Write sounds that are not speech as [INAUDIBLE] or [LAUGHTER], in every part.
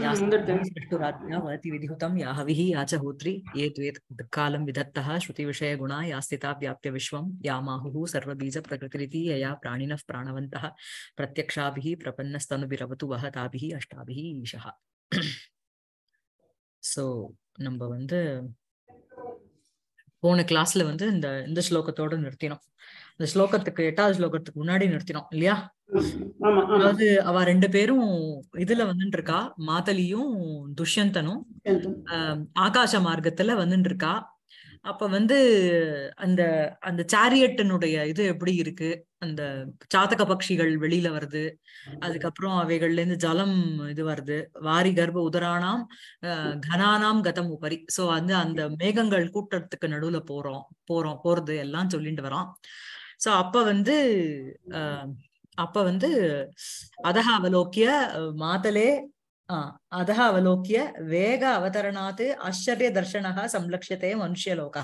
यास्तिराज्ञावतिविधिहुतं हम्म। या हविः या च होत्री ये द्वे कालं विधत्तः श्रुतिविषयगुणा या स्थिता व्याप्यविश्वं या माहुः सर्वबीजप्रकृतिरिति यया प्राणिनः प्राणवन्तः प्रत्यक्षाभिः प्रपन्नस्तनुभिरवतु वह ताभिः अष्टाभिः ईशः ஸோ நம்ம வந்து போன கிளாஸ்ல வந்து இந்த இந்த இந்த ஸ்லோகத்துக்கு எட்டாவது ஸ்லோகத்துக்கு முன்னாடி நிறுத்தினோம் இல்லையா அதாவது அவ ரெண்டு பேரும் இதுல வந்துட்டு இருக்கா மாதலியும் துஷ்யந்தனும் ஆகாச மார்க்கத்துல வந்துட்டு இருக்கா அப்ப வந்து அந்த அந்த சாரியட்டனுடைய இது எப்படி இருக்கு அந்த சாத்தக பட்சிகள் வெளியில வருது அதுக்கப்புறம் அவைகள்ல இருந்து ஜலம் இது வருது வாரி கர்ப்ப உதரானாம் கனானாம் கதம் உபரி சோ வந்து அந்த மேகங்கள் கூட்டத்துக்கு நடுவுல போறோம் போறோம் போறது எல்லாம் சொல்லிட்டு வரோம் சோ அப்ப வந்து அப்ப வந்து அதக அவலோக்கிய மாதலே அதக அவலோக்கிய வேக அவதரணாத்து ஆச்சரிய தர்ஷனகா சம்லட்சத்தே மனுஷலோகா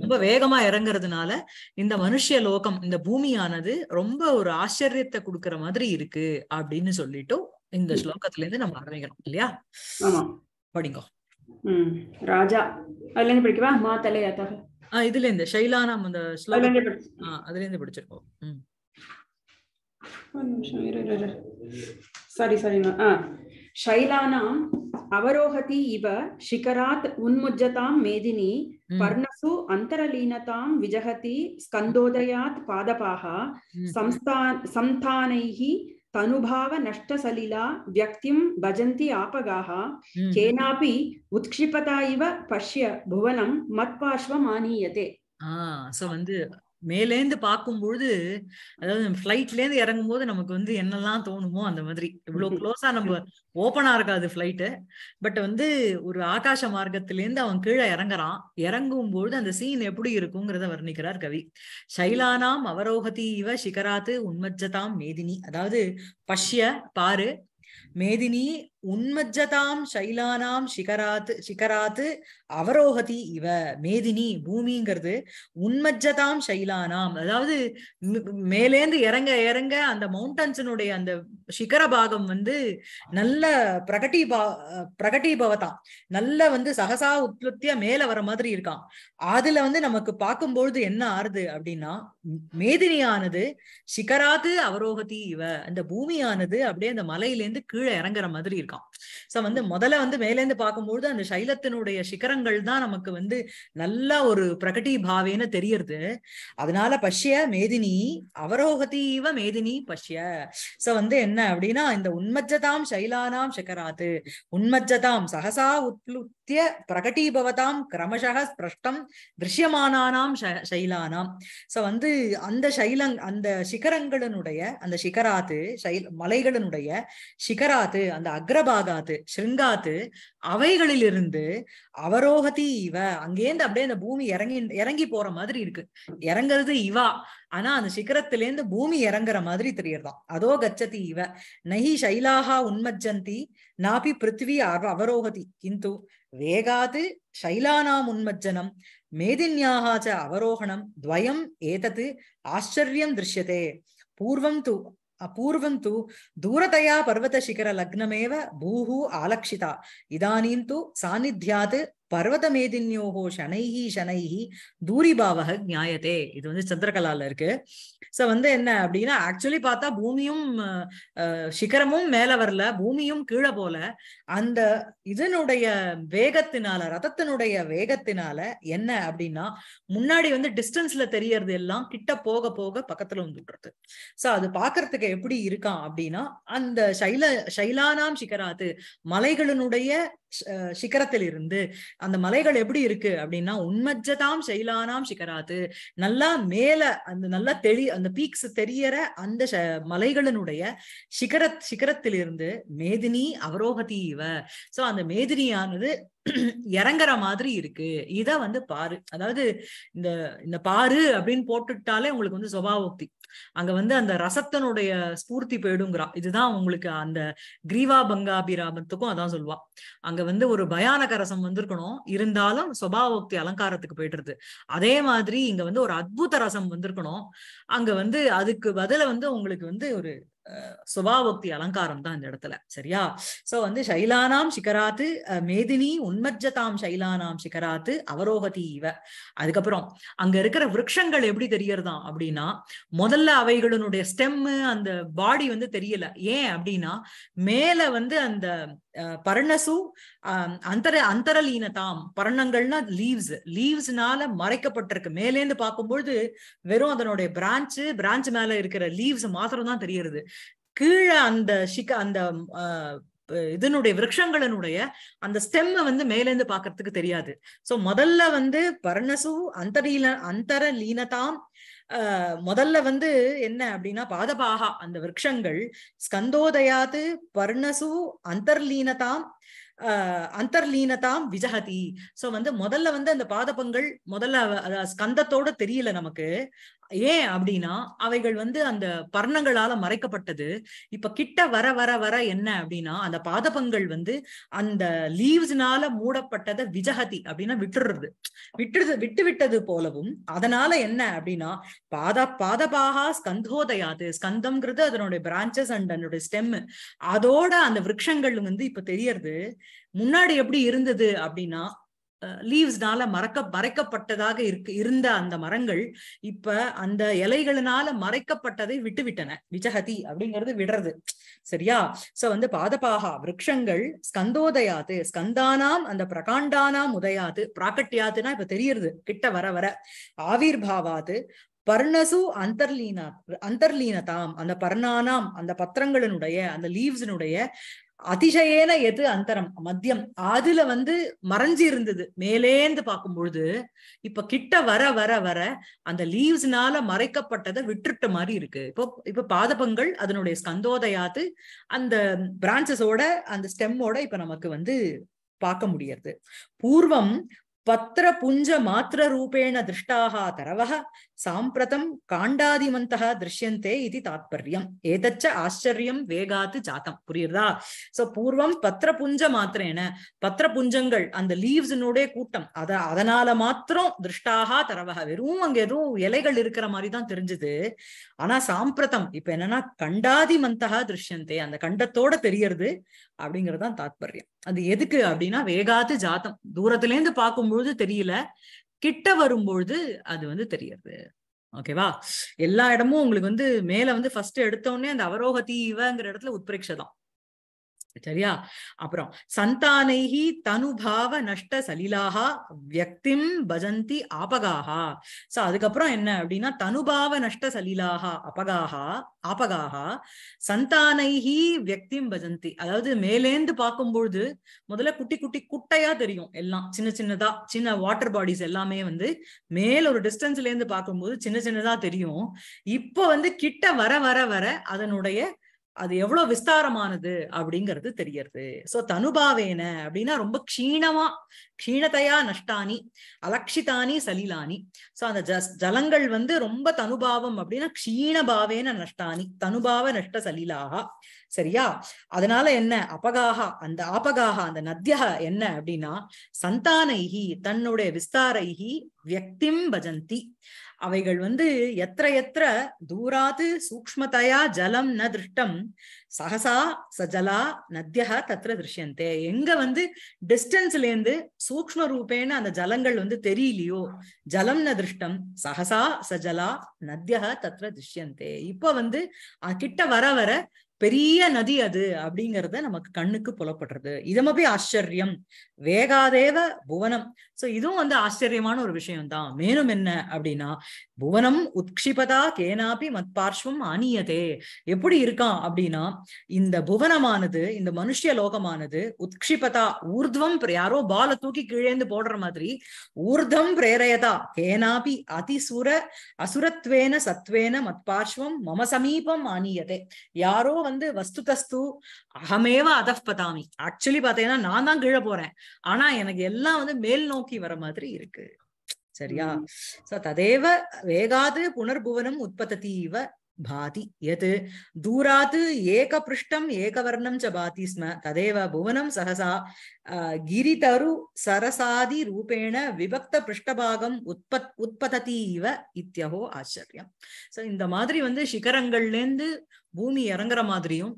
ரொம்ப வேகமா இறங்குறதுனால இந்த மனுஷ லோகம் இந்த பூமியானது ரொம்ப ஒரு ஆச்சரியத்தை கொடுக்கற மாதிரி இருக்கு அப்படின்னு சொல்லிட்டு இந்த ஸ்லோகத்துல இருந்து நம்ம ஆரம்பிக்கணும் இல்லையா படிங்கோ ராஜா அதுல இருந்து படிக்கவா மாத்தலை அத்தக இதுல இருந்து ஷைலா நாம் அந்த அதுல இருந்து படிச்சிருக்கோம் சாரி சாரி శైలానాం అవరోహతి ఇవ శిఖరాత్ ఉన్ముజ్జతాం మేదిని పర్ణసు అంతరలీనతాం విజహతి స్కందోదయాత్ పాదపాహ సంస్థా సంతానైః தனுபாவ நஷ்டசலிலா வியக்திம் பஜந்தி ஆபகாக கேனாபி உத்க்ஷிபதா இவ பஷ்ய புவனம் மத்பார்ஷ்வம் ஆனீயதே சோ வந்து மேலேந்து பார்க்கும் பொழுது அதாவது ஃப்ளைட்ல இருந்து இறங்கும் போது நமக்கு வந்து என்னெல்லாம் தோணுமோ அந்த மாதிரி இவ்வளவு க்ளோஸா [LAUGHS] நம்ம ஓப்பனா இருக்காது ஃப்ளைட்டு பட் வந்து ஒரு ஆகாச மார்க்கத்திலேருந்து அவன் கீழே இறங்குறான் இறங்கும் பொழுது அந்த சீன் எப்படி இருக்குங்கிறத வர்ணிக்கிறார் கவி சைலானாம் அவரோகதி இவ சிகராத்து உண்மச்சதாம் மேதினி அதாவது பஷ்ய பாரு மேதினி உன்மஜ்ஜதாம் சைலானாம் சிகராத்து சிகராத்து அவரோகதி இவ மேதினி பூமிங்கிறது உன்மஜ்ஜதாம் சைலானாம் அதாவது மேலேந்து இறங்க இறங்க அந்த மவுண்டன்ஸினுடைய அந்த சிகர பாகம் வந்து நல்ல பிரகட்டிபா பிரகட்டிபவதாம் நல்ல வந்து சகசா உற்பத்தியா மேல வர மாதிரி இருக்கான் அதுல வந்து நமக்கு பார்க்கும்பொழுது என்ன ஆறுது அப்படின்னா மேதினியானது சிகராத்து அவரோகதி இவ அந்த பூமியானது அப்படியே அந்த மலையிலேருந்து கீழே இறங்குற மாதிரி இருக்கும் legal சோ வந்து முதல்ல வந்து மேலேந்து பார்க்கும்பொழுது அந்த சைலத்தினுடைய சிகரங்கள் தான் நமக்கு வந்து நல்லா ஒரு பிரகட்டி பாவேன்னு தெரியறது அதனால பஷ்ய மேதினி அவரோகத்தீவ மேதினி பஷ்ய சோ வந்து என்ன அப்படின்னா இந்த உண்மஜதாம் சைலானாம் சிகராத்து உண்மஜதாம் சகசா உத்லுத்திய பிரகட்டீபவதாம் கிரமசக ஸ்பிரஷ்டம் திருஷ்யமானானாம் சைலானாம் சோ வந்து அந்த சைலங் அந்த சிகரங்களினுடைய அந்த சிகராத்து சைல் மலைகளினுடைய சிகராத்து அந்த அக்ரபாக அனுராகாத்து ஸ்ருங்காத்து அவைகளிலிருந்து அவரோகத்தி இவ அங்கேருந்து அப்படியே அந்த பூமி இறங்கி இறங்கி போற மாதிரி இருக்கு இறங்குறது இவா ஆனா அந்த சிகரத்திலேருந்து பூமி இறங்குற மாதிரி தெரியறதாம் அதோ கச்சதி இவ நகி சைலாகா உன்மஜ்ஜந்தி நாபி பிருத்வி அவரோகதி கிந்து வேகாது சைலானாம் உன்மஜ்ஜனம் மேதின்யாகாச்ச அவரோகணம் துவயம் ஏதத்து ஆச்சரியம் திருஷ்யதே பூர்வம் து ಅಪೂರ್ವಂತು ದೂರತಯಾ ಪರ್ವತಶಿಖರ ಲಗ್ನಮೇವ ಭೂಹು ಆಲಕ್ಷಿತ ಇದಾನೀಂತು ಸಾನ್ನಿಧ್ಯಾತ್ பர்வதமேதின்யோகோ ஷனைஹி ஷனைஹி தூரிபாவக ஞாயதே இது வந்து சந்திரகலால இருக்கு சோ வந்து என்ன அப்படின்னா ஆக்சுவலி பார்த்தா பூமியும் சிகரமும் மேல வரல பூமியும் கீழே போல அந்த இதனுடைய வேகத்தினால ரதத்தினுடைய வேகத்தினால என்ன அப்படின்னா முன்னாடி வந்து டிஸ்டன்ஸ்ல தெரியறது எல்லாம் கிட்ட போக போக பக்கத்துல வந்துடுறது சோ அது பாக்குறதுக்கு எப்படி இருக்கான் அப்படின்னா அந்த சைல சைலானாம் சிகராது மலைகளினுடைய சிகரத்தில் இருந்து அந்த மலைகள் எப்படி இருக்கு அப்படின்னா உண்மஜதாம் செயலானாம் சிகராத்து நல்லா மேல அந்த நல்லா தெளி அந்த பீக்ஸ் தெரியற அந்த மலைகளினுடைய சிகர சிகரத்திலிருந்து மேதினி அவரோகதி இவ சோ அந்த மேதினியானது இறங்குற மாதிரி இருக்கு இத வந்து பாரு அதாவது இந்த இந்த பாரு அப்படின்னு போட்டுட்டாலே உங்களுக்கு வந்து சுபாவோக்தி அங்க வந்து அந்த ரசத்தனுடைய ஸ்பூர்த்தி போயிடுங்கிறா இதுதான் உங்களுக்கு அந்த கிரீவா பங்காபிராமத்துக்கும் அதான் சொல்லுவா அங்க வந்து ஒரு பயானக ரசம் வந்திருக்கணும் இருந்தாலும் சுபாவோக்தி அலங்காரத்துக்கு போயிடுறது அதே மாதிரி இங்க வந்து ஒரு அத்புத ரசம் வந்திருக்கணும் அங்க வந்து அதுக்கு பதில வந்து உங்களுக்கு வந்து ஒரு சுபாபக்தி அலங்காரம் தான் இந்த இடத்துல சரியா சோ வந்து சைலானாம் சிகராத்து மேதினி உன்மஜதாம் சைலானாம் சிகராத்து அவரோகதி இவ அதுக்கப்புறம் அங்க இருக்கிற விரக்ஷங்கள் எப்படி தெரியறதாம் அப்படின்னா முதல்ல அவைகளினுடைய ஸ்டெம்மு அந்த பாடி வந்து தெரியல ஏன் அப்படின்னா மேல வந்து அந்த பர்ணசு அந்தர அந்தரலீனதாம் பர்ணங்கள்னா லீவ்ஸ் லீவ்ஸ்னால மறைக்கப்பட்டிருக்கு மேலேந்து பார்க்கும்பொழுது வெறும் அதனுடைய பிரான்ச்சு பிரான்ச் மேல இருக்கிற லீவ்ஸ் மாத்திரம் தான் தெரியறது கீழே அந்த ஷிக அந்த இதனுடைய விரக்ஷங்களினுடைய அந்த ஸ்டெம்மை வந்து மேலேந்து பாக்குறதுக்கு தெரியாது சோ முதல்ல வந்து பர்ணசு அந்தரீல அந்தரலீனதாம் முதல்ல வந்து என்ன அப்படின்னா பாதபாகா அந்த விரக்ஷங்கள் ஸ்கந்தோதயாது பர்ணசு அந்தர்லீனதாம் அந்தர்லீனதாம் விஜகதி சோ வந்து முதல்ல வந்து அந்த பாதபங்கள் முதல்ல ஸ்கந்தத்தோட தெரியல நமக்கு ஏன் அப்படின்னா அவைகள் வந்து அந்த பர்ணங்களால மறைக்கப்பட்டது இப்ப கிட்ட வர வர வர என்ன அப்படின்னா அந்த பாதபங்கள் வந்து அந்த லீவ்ஸ்னால மூடப்பட்டதை விஜகதி அப்படின்னா விட்டுடுறது விட்டுறது விட்டு விட்டது போலவும் அதனால என்ன அப்படின்னா பாத பாதபாகா ஸ்கந்தோதயாது ஸ்கந்தம்ங்கிறது அதனுடைய பிரான்ச்சஸ் அண்ட் அதனுடைய ஸ்டெம் அதோட அந்த விரக்ஷங்கள் வந்து இப்ப தெரியறது முன்னாடி எப்படி இருந்தது அப்படின்னா லீவ்ஸ்னால மறக்க மறைக்கப்பட்டதாக இருக்கு இருந்த அந்த மரங்கள் இப்ப அந்த இலைகளினால மறைக்கப்பட்டதை விட்டு விட்டன விஜஹதி அப்படிங்கிறது விடுறது சரியா சோ வந்து பாதபாகா விரக்ஷங்கள் ஸ்கந்தோதயாது ஸ்கந்தானாம் அந்த பிரகாண்டானாம் உதயாது பிராக்கட்டியாதுன்னா இப்ப தெரியறது கிட்ட வர வர ஆவிர் பாவாது பர்ணசு அந்தர்லீனா அந்தர்லீனதாம் அந்த பர்ணானாம் அந்த பத்திரங்களினுடைய அந்த லீவ்ஸினுடைய அதிசயேன எது அந்தரம் மத்தியம் அதுல வந்து மறைஞ்சி இருந்தது மேலேந்து பார்க்கும் பொழுது இப்ப கிட்ட வர வர வர அந்த லீவ்ஸ்னால மறைக்கப்பட்டதை விட்டுட்ட மாதிரி இருக்கு இப்போ இப்ப பாதபங்கள் அதனுடைய ஸ்கந்தோதயாது அந்த பிரான்சஸோட அந்த ஸ்டெம்மோட இப்ப நமக்கு வந்து பார்க்க முடியறது பூர்வம் ரூபேண திருஷ்டாக தரவ சாம்பிரதம் காண்டாதிமந்த திருஷ்யந்தே இது தாத்பரியம் ஏதச்ச ஆச்சரியம் வேகாத்து ஜாத்தம் புரியுறதா சோ பூர்வம் பத்திரபுஞ்ச மாத்திரேன பத்திரபுஞ்சங்கள் அந்த லீவ்ஸினுடைய கூட்டம் அத அதனால மாத்திரம் திருஷ்டாக தரவக வெறும் அங்க எதுவும் இலைகள் இருக்கிற மாதிரி தான் தெரிஞ்சது ஆனா சாம்பிரதம் இப்ப என்னன்னா கண்டாதிமந்தா திருஷ்யந்தே அந்த கண்டத்தோட தெரியறது அப்படிங்கறதுதான் தாத்பரியம் அது எதுக்கு அப்படின்னா வேகாத ஜாத்தம் தூரத்துல இருந்து பார்க்கும்பொழுது தெரியல கிட்ட வரும்பொழுது அது வந்து தெரியறது ஓகேவா எல்லா இடமும் உங்களுக்கு வந்து மேல வந்து ஃபர்ஸ்ட் எடுத்தோடனே அந்த அவரோக தீவங்கிற இடத்துல உத்பிரேட்சை தான் சரியா அப்புறம் சந்தானைகி தனுபாவ நஷ்ட சலிலாக வியக்திம் பஜந்தி ஆபகாக சோ அதுக்கப்புறம் என்ன அப்படின்னா தனுபாவ நஷ்ட சலிலாக அபகாக ஆபகாக சந்தானைகி வியக்திம் பஜந்தி அதாவது மேலேந்து பார்க்கும் பொழுது முதல்ல குட்டி குட்டி குட்டையா தெரியும் எல்லாம் சின்ன சின்னதா சின்ன வாட்டர் பாடிஸ் எல்லாமே வந்து மேல ஒரு டிஸ்டன்ஸ்ல இருந்து பார்க்கும்போது சின்ன சின்னதா தெரியும் இப்போ வந்து கிட்ட வர வர வர அதனுடைய அது எவ்வளவு விஸ்தாரமானது அப்படிங்கிறது தெரியறது சோ தனுபாவேன அப்படின்னா ரொம்ப க்ஷீணமா க்ஷீணத்தையா நஷ்டானி அலட்சிதானி சலிலானி சோ அந்த ஜ ஜலங்கள் வந்து ரொம்ப தனுபாவம் அப்படின்னா க்ஷீணபாவேன நஷ்டானி தனுபாவ நஷ்ட சலிலாகா சரியா அதனால என்ன அபகாகா அந்த ஆபகாகா அந்த நத்தியா என்ன அப்படின்னா சந்தானைகி தன்னுடைய விஸ்தாரைகி வியக்திம் பஜந்தி அவைகள் வந்து எத்த எத்த தூராது சூக்மதையா ஜலம் ந திருஷ்டம் சகசா சஜலா நத்தியா தத்திர திருஷ்யந்தே எங்க வந்து டிஸ்டன்ஸ்ல இருந்து சூக்ம ரூபேன அந்த ஜலங்கள் வந்து தெரியலையோ ஜலம் ந திருஷ்டம் சகசா சஜலா நத்தியா தத்திர திருஷ்யந்தே இப்போ வந்து கிட்ட வர வர பெரிய நதி அது அப்படிங்கறத நமக்கு கண்ணுக்கு புலப்படுறது இதமபி ஆச்சரியம் வேகாதேவ புவனம் சோ இதுவும் வந்து ஆச்சரியமான ஒரு விஷயம் தான் மேலும் என்ன அப்படின்னா புவனம் உத்ஷிபதா கேனாபி மத்பார்ஷ்வம் அணியதே எப்படி இருக்கான் அப்படின்னா இந்த புவனமானது இந்த மனுஷிய லோகமானது உத்ஷிபதா ஊர்துவம் யாரோ பால தூக்கி கீழேந்து போடுற மாதிரி ஊர்தம் பிரேரயதா கேனாபி அதிசுர அசுரத்வேன சத்வேன மத்பார்ஷ்வம் மம சமீபம் அணியதே யாரோ வந்து வஸ்துதஸ்து அகமேவ அதப்பதாமி ஆக்சுவலி பார்த்தீங்கன்னா நான் தான் கீழே போறேன் ஆனா எனக்கு எல்லாம் வந்து மேல் நோக்கி வர மாதிரி இருக்கு சரியா சோ ததேவ வேகாது புனர்புவனம் உற்பத்தி இவ பாதி எது தூராது ஏக பிருஷ்டம் ஏக வர்ணம் ச பாதி ஸ்ம ததேவ புவனம் சகசா கிரிதரு சரசாதி ரூபேண விபக்த பிருஷ்டபாகம் உற்பத் உற்பத்தி இவ இத்தியகோ ஆச்சரியம் சோ இந்த மாதிரி வந்து சிகரங்கள்ல இருந்து பூமி இறங்குற மாதிரியும்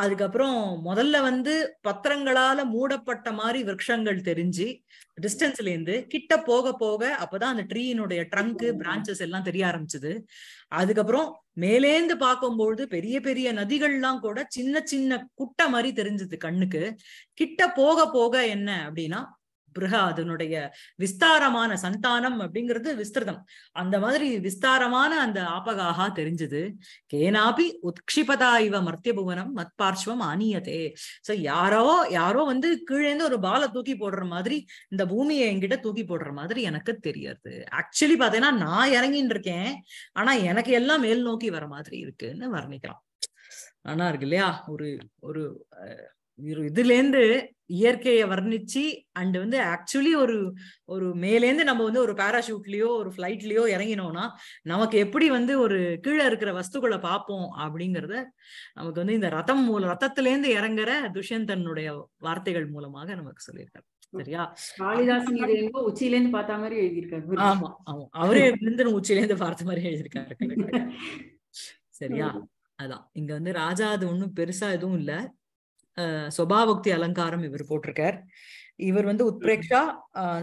அதுக்கப்புறம் முதல்ல வந்து பத்திரங்களால மூடப்பட்ட மாதிரி விரக்ஷங்கள் தெரிஞ்சு டிஸ்டன்ஸ்ல இருந்து கிட்ட போக போக அப்பதான் அந்த ட்ரீயினுடைய ட்ரங்க் பிரான்ச்சஸ் எல்லாம் தெரிய ஆரம்பிச்சது அதுக்கப்புறம் மேலேந்து பார்க்கும்பொழுது பெரிய பெரிய நதிகள்லாம் கூட சின்ன சின்ன குட்டை மாதிரி தெரிஞ்சது கண்ணுக்கு கிட்ட போக போக என்ன அப்படின்னா பிருகா அதனுடைய விஸ்தாரமான சந்தானம் அப்படிங்கிறது விஸ்திருதம் அந்த மாதிரி விஸ்தாரமான அந்த ஆபகாகா தெரிஞ்சது கேனாபி உத்ஷிபதா இவ மர்த்திய புவனம் மத் பார்ஷ்வம் ஆனியதே சோ யாரோ யாரோ வந்து கீழேந்து ஒரு பால தூக்கி போடுற மாதிரி இந்த பூமியை என்கிட்ட தூக்கி போடுற மாதிரி எனக்கு தெரியாது ஆக்சுவலி பாத்தீங்கன்னா நான் இறங்கின்னு இருக்கேன் ஆனா எனக்கு எல்லாம் மேல் நோக்கி வர மாதிரி இருக்குன்னு வர்ணிக்கலாம் ஆனா இருக்கு இல்லையா ஒரு ஒரு இதுலேருந்து இயற்கையை வர்ணிச்சு அண்ட் வந்து ஆக்சுவலி ஒரு ஒரு மேலேருந்து நம்ம வந்து ஒரு பேராஷூட்லயோ ஒரு ஃப்ளைட்லயோ இறங்கினோம்னா நமக்கு எப்படி வந்து ஒரு கீழே இருக்கிற வஸ்துக்களை பார்ப்போம் அப்படிங்கிறத நமக்கு வந்து இந்த ரத்தம் மூலம் ரத்தத்திலேருந்து இறங்குற துஷ்யந்தனுடைய வார்த்தைகள் மூலமாக நமக்கு சொல்லியிருக்காரு சரியா காளிதாசன் உச்சியில இருந்து பார்த்த மாதிரி எழுதியிருக்காரு ஆமா ஆமா அவரே விருந்தன் இருந்து பார்த்த மாதிரி எழுதியிருக்காரு [LAUGHS] சரியா அதான் இங்க வந்து ராஜா அது ஒண்ணும் பெருசா எதுவும் இல்லை சொபாவோக்தி அலங்காரம் இவர் போட்டிருக்கார் இவர் வந்து உத்பிரேக்ஷா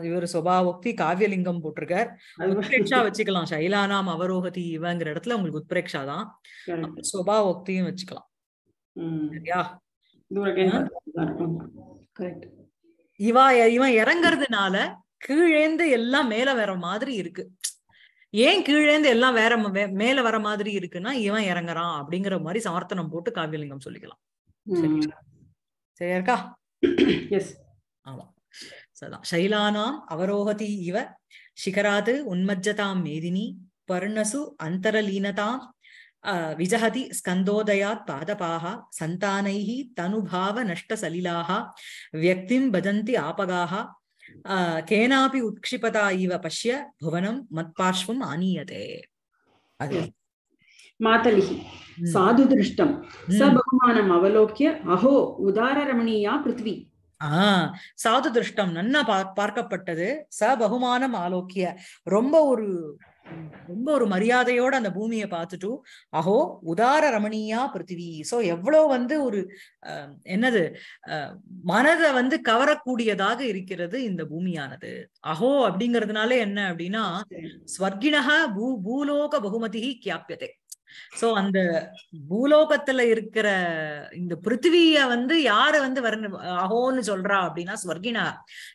இவர் சொபாவோக்தி காவியலிங்கம் போட்டிருக்கார் உத்பிரேக்ஷா வச்சுக்கலாம் சைலானாம் அவரோகதி இவங்கிற இடத்துல உங்களுக்கு உத்பிரேக்ஷா தான் சொபாவோக்தியும் வச்சுக்கலாம் சரியா இவா இவன் இறங்குறதுனால கீழேந்து எல்லாம் மேல வர மாதிரி இருக்கு ஏன் கீழேந்து எல்லாம் வேற மேல வர மாதிரி இருக்குன்னா இவன் இறங்குறான் அப்படிங்கிற மாதிரி சமர்த்தனம் போட்டு காவியலிங்கம் சொல்லிக்கலாம் சரியா இருக்கா எஸ் ஆமா சதா சைலானாம் அவரோகதி இவ சிகராது உன்மஜ்ஜதாம் மேதினி பர்ணசு அந்தரலீனதாம் விஜஹதி ஸ்கந்தோதயாத் பாதபாக சந்தானைஹ தனுபாவ நஷ்டசலிலாக வியக்திம் பஜந்தி ஆபகாக கேனாபி உட்கிஷிபதா இவ பஷ்ய புவனம் மத்பார்ஷ்வம் ஆனீயதே அது मातलिः சாது திருஷ்டம் சபகுமானம் அவலோக்கிய அஹோ உதார ரமணியா பிருத்வி ஆ சாது திருஷ்டம் நன்னா பா பார்க்கப்பட்டது ச பகுமானம் ஆலோக்கிய ரொம்ப ஒரு ரொம்ப ஒரு மரியாதையோட அந்த பூமியை பார்த்துட்டு அஹோ உதார ரமணியா பிருத்திவி சோ எவ்வளவு வந்து ஒரு என்னது மனதை வந்து கவரக்கூடியதாக இருக்கிறது இந்த பூமியானது அஹோ அப்படிங்கிறதுனால என்ன அப்படின்னா ஸ்வர்கிணக பூ பூலோக பகுமதி கியாப்பியதை சோ அந்த பூலோகத்துல இருக்கிற இந்த பிருத்திவிய வந்து யாரு வந்து வர அகோன்னு சொல்றா அப்படின்னா ஸ்வர்கினா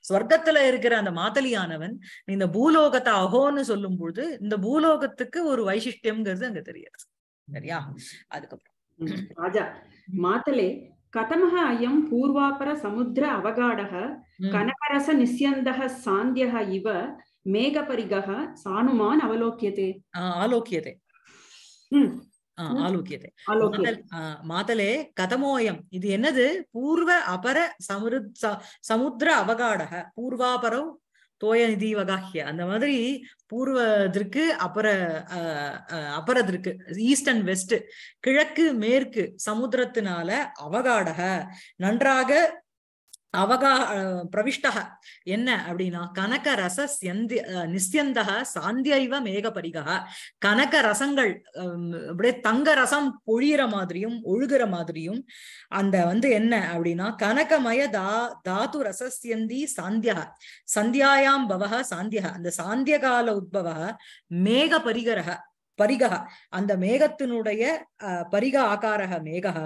ஸ்வர்க்கத்துல இருக்கிற அந்த மாத்தலியானவன் இந்த பூலோகத்தை அகோன்னு சொல்லும் பொழுது இந்த பூலோகத்துக்கு ஒரு வைசிஷ்டியம்ங்கிறது அங்க தெரியாது சரியா அதுக்கப்புறம் ராஜா மாத்தலே கதமக அயம் பூர்வாபர சமுத்திர அவகாடக கனகரச நிசியந்த சாந்தியக இவ மேகபரிகக சானுமான் அவலோக்கியதே ஆலோக்கியதே ஆலோக்கியத்தை மாதலே கதமோயம் இது என்னது பூர்வ அபர சமரு சமுத்திர அவகாடக பூர்வாபரம் தோய நிதி வகாஹிய அந்த மாதிரி பூர்வதற்கு அப்புற அப்புறதற்கு ஈஸ்ட் அண்ட் வெஸ்ட் கிழக்கு மேற்கு சமுத்திரத்தினால அவகாடக நன்றாக அவகா பிரவிஷ்ட என்ன அப்படின்னா கனக ரச சியந்தி நிஸ்யந்தக சாந்தியைவ மேகபரிகா கனக ரசங்கள் அப்படியே தங்க ரசம் பொழியிற மாதிரியும் ஒழுகிற மாதிரியும் அந்த வந்து என்ன அப்படின்னா கனகமய தா தாத்து ரசசியந்தி சாந்தியா சந்தியாயாம் பவக சாந்தியா அந்த சாந்திய கால உத்பவ மேக பரிகரக பரிகா அந்த மேகத்தினுடைய பரிக ஆகாரக மேகா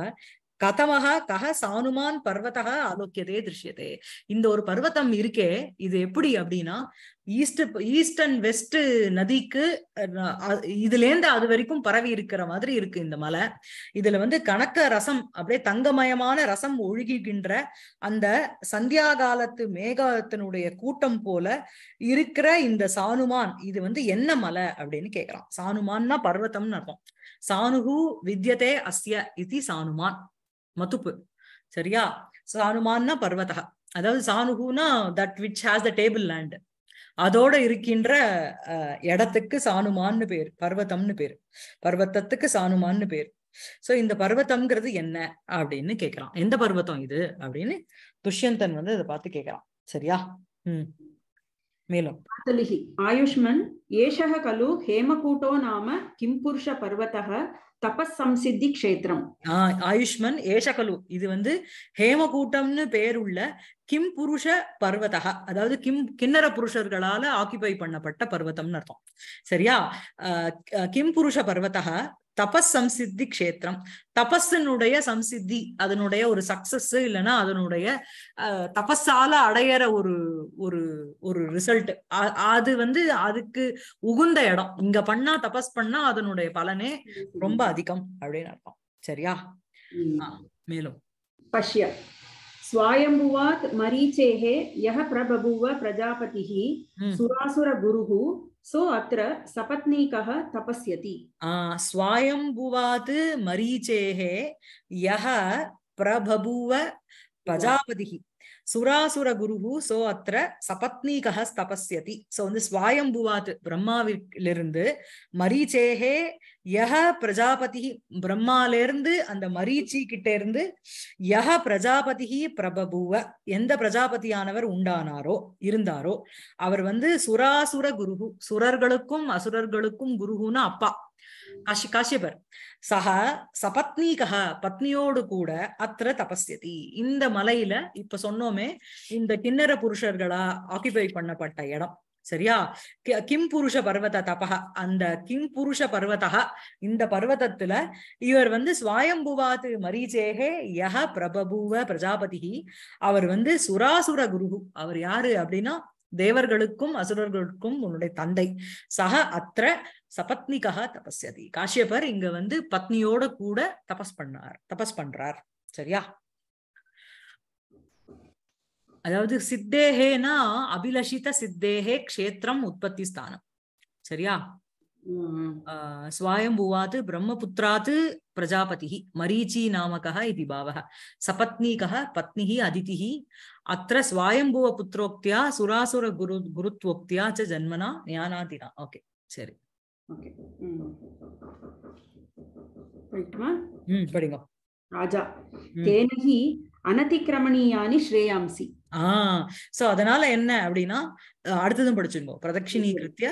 கதமக கஹ சானுமான் பர்வத்தக ஆலோக்கியதே திருஷ்யதே இந்த ஒரு பர்வத்தம் இருக்கே இது எப்படி அப்படின்னா ஈஸ்ட் ஈஸ்ட் அண்ட் வெஸ்ட் நதிக்கு இதுலேருந்து அது வரைக்கும் பரவி இருக்கிற மாதிரி இருக்கு இந்த மலை இதுல வந்து கணக்க ரசம் அப்படியே தங்கமயமான ரசம் ஒழுகிக்கின்ற அந்த சந்தியா காலத்து மேகத்தினுடைய கூட்டம் போல இருக்கிற இந்த சானுமான் இது வந்து என்ன மலை அப்படின்னு கேக்குறான் சானுமான்னா பர்வத்தம்னு அர்த்தம் சானுகு வித்யதே அஸ்ய இது சானுமான் மதுப்பு சரியா சானுமான்னா பர்வதா அதாவது சானுகுனா that which has the table land அதோட இருக்கின்ற இடத்துக்கு சானுமான்னு பேர் பர்வத்தம்னு பேர் பர்வத்தத்துக்கு சானுமான்னு பேர் சோ இந்த பர்வத்தம்ங்கிறது என்ன அப்படின்னு கேக்குறான் எந்த பர்வத்தம் இது அப்படின்னு துஷ்யந்தன் வந்து இதை பார்த்து கேக்குறான் சரியா உம் மேலும் ஆயுஷ்மன் ஏஷக கலு ஹேமகூட்டோ நாம கிம்புருஷ பர்வதக தபஸ் சம்சித்தி கஷேத்திரம் ஆயுஷ்மன் ஏஷ கலு இது வந்து ஹேமகூட்டம்னு பேருள்ள கிம் புருஷ பர்வதக அதாவது கிம் கிண்ணற புருஷர்களால ஆக்கிபை பண்ணப்பட்ட பர்வதம்னு அர்த்தம் சரியா கிம் புருஷ பர்வதக தபஸ் சம்சித்தி க்ஷேத்திரம் தபஸினுடைய சம்சித்தி அதனுடைய ஒரு சக்சஸ் இல்லைன்னா அதனுடைய தபஸால அடையிற ஒரு ஒரு ஒரு ரிசல்ட் அது வந்து அதுக்கு உகுந்த இடம் இங்க பண்ணா தபஸ் பண்ணா அதனுடைய பலனே ரொம்ப அதிகம் அப்படின்னு அர்த்தம் சரியா மேலும் பஷ்ய ஸ்வாயம்புவாத் மரீச்சேகே யக பிரபபுவ பிரஜாபதி சுராசுர குருகு सो अत्र सपत्नीकः तपस्यति स्वायम्भुवात् मरीचेः यः प्रबभूव प्रजापतिः சுராசுர குரு சோ அத்திர சபத்னீக தபஸ்யதி சோ வந்து சுவாயம்புவாத் பிரம்மாவிலிருந்து மரீச்சேகே யஹ பிரஜாபதி பிரம்மாலேருந்து அந்த மரீச்சி கிட்ட இருந்து யஹ பிரஜாபதி பிரபபுவ எந்த பிரஜாபதியானவர் உண்டானாரோ இருந்தாரோ அவர் வந்து சுராசுர குரு சுரர்களுக்கும் அசுரர்களுக்கும் குருகுன்னு அப்பா காஷி காஷ்யபர் சஹ சபத்னீகா பத்னியோடு கூட அத்திர தபஸ்யதி இந்த மலையில இப்ப சொன்னோமே இந்த கிண்ணற புருஷர்களா ஆக்கிபை பண்ணப்பட்ட இடம் சரியா கிம் புருஷ பர்வத தபக அந்த கிம் புருஷ பர்வதா இந்த பர்வதத்துல இவர் வந்து சுவாயம்புவாத்து மரீச்சேகே யஹ பிரபபுவ பிரஜாபதி அவர் வந்து சுராசுர குரு அவர் யாரு அப்படின்னா தேவர்களுக்கும் அசுரர்களுக்கும் உன்னுடைய தந்தை சக அத்த சபத்னிகா தபஸ்யதி காஷ்யபர் இங்க வந்து பத்னியோட கூட தபஸ் பண்ணார் தபஸ் பண்றார் சரியா அதாவது சித்தேகேனா அபிலஷித சித்தேகே கஷேத்திரம் உற்பத்தி ஸ்தானம் சரியா சுவாயம்புவாத் பிரம்மபுத்திராது பிரஜாபதி மரீச்சி நாமக இது பாவக சபத்னீக பத்னி அதிதி அத்த சுவாயம்புவ புத்திரோக்தியா சுராசுர குரு குருத்வோக்தியா ச ஜன்மனா ஞானாதினா ஓகே சரி ஓகே hmm. படிக்குமா ம் படிங்க ராஜா தேனகி அனதிக்கிரமணியானி ஸ்ரேயாம்சி ஆஹ் சோ அதனால என்ன அப்படின்னா அடுத்ததும் படிச்சுங்கோ பிரதட்சிணீகிருத்திய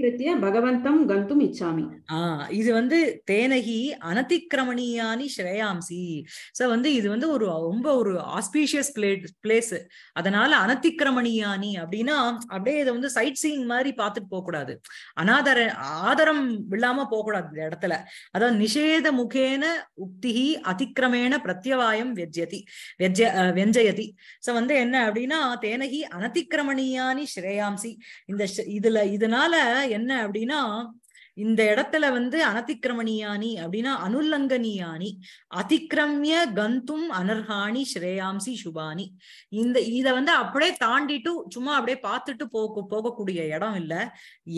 கிருத்திய பகவந்தம் கந்தும் இச்சாமி ஆஹ் இது வந்து தேனகி அனதிக்கிரமணியானி ஸ்ரேயாம்சி சோ வந்து இது வந்து ஒரு ரொம்ப ஒரு ஆஸ்பீஷியஸ் பிளேட் பிளேஸ் அதனால அனதிக்கிரமணியானி அப்படின்னா அப்படியே இதை வந்து சைட் சீயிங் மாதிரி பார்த்துட்டு போக கூடாது அனாதர ஆதரம் இல்லாம போக கூடாது இந்த இடத்துல அதாவது நிஷேத முகேன உக்திகி அதிக்கிரமேண பிரத்யவாயம் வெஜ்யதி வெஜ்ஜ வெஞ்சயதி சோ வந்து என்ன அப்படின்னா தேனகி அனதிக்கிரமணியானி ஸ்ரேயாம்சி இந்த இதுல இதனால என்ன அப்படின்னா இந்த இடத்துல வந்து அனதிக்கிரமணியானி அப்படின்னா அனுல்லங்கனியானி அதிக்கிரமிய கந்தும் அனர்ஹாணி ஸ்ரேயாம்சி சுபானி இந்த இத வந்து அப்படியே தாண்டிட்டு சும்மா அப்படியே பார்த்துட்டு போக போகக்கூடிய இடம் இல்ல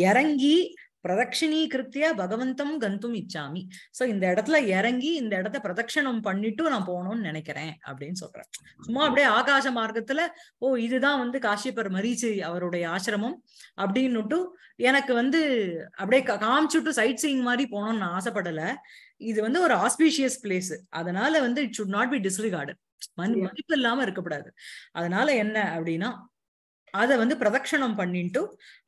இறங்கி பிரதட்சிணீகிருத்தியா பகவந்தம் கந்தும் இச்சாமி சோ இந்த இடத்துல இறங்கி இந்த இடத்த பிரதட்சணம் பண்ணிட்டு நான் போகணும்னு நினைக்கிறேன் அப்படின்னு சொல்றேன் சும்மா அப்படியே ஆகாச மார்க்கத்துல ஓ இதுதான் வந்து காசியப்பர் மரீச்சு அவருடைய ஆசிரமம் அப்படின்னுட்டு எனக்கு வந்து அப்படியே காமிச்சுட்டு சைட் சீயிங் மாதிரி போகணும்னு நான் ஆசைப்படல இது வந்து ஒரு ஆஸ்பீஷியஸ் பிளேஸ் அதனால வந்து it should not be disregarded மதிப்பு இல்லாம இருக்கக்கூடாது அதனால என்ன அப்படின்னா அதை வந்து பிரதட்சணம் பண்ணிட்டு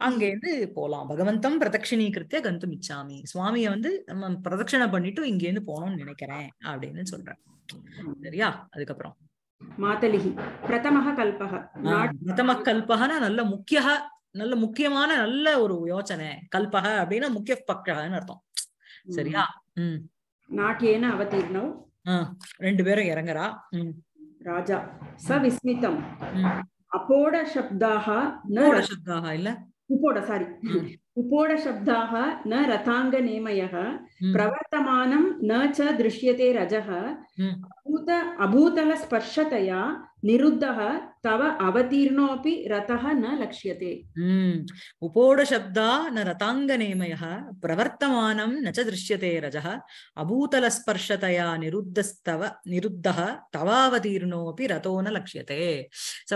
அங்கேருந்து போகலாம் பகவந்தம் பிரதட்சிணீகிருத்திய கந்தும் இச்சாமி சுவாமியை வந்து நம்ம பிரதட்சணம் பண்ணிட்டு இங்கேருந்து போகணும்னு நினைக்கிறேன் அப்படின்னு சொல்றேன் சரியா அதுக்கப்புறம் மாதலிகி பிரதமக கல்பக பிரதம கல்பகனா நல்ல முக்கிய நல்ல முக்கியமான நல்ல ஒரு யோசனை கல்பக அப்படின்னா முக்கிய பக்கன்னு அர்த்தம் சரியா உம் நாட்டியேன அவதீர்ணம் ரெண்டு பேரும் இறங்குறா ராஜா ச விஸ்மிதம் ಅಪೋಡ ಶಬ್ದಾಹ ನ ಶಬ್ದಾಹ ಇಲ್ಲ ಉಪೋಡ ಸಾರಿ உபோடசப்தாக ந ரதாங்க நேமயக பிரவர்த்தமானம் ந திருஷ்யதே ரஜக அபூத அபூதல தவ அவதீர்ணோபி ரதக ந லக்ஷியதே ந ரதாங்க நேமய பிரவர்த்தமானம் ந ச திருஷ்யதே நிருத்தஸ்தவ நிருத்தக தவ அவதீர்ணோபி ரதோ ந லக்ஷியதே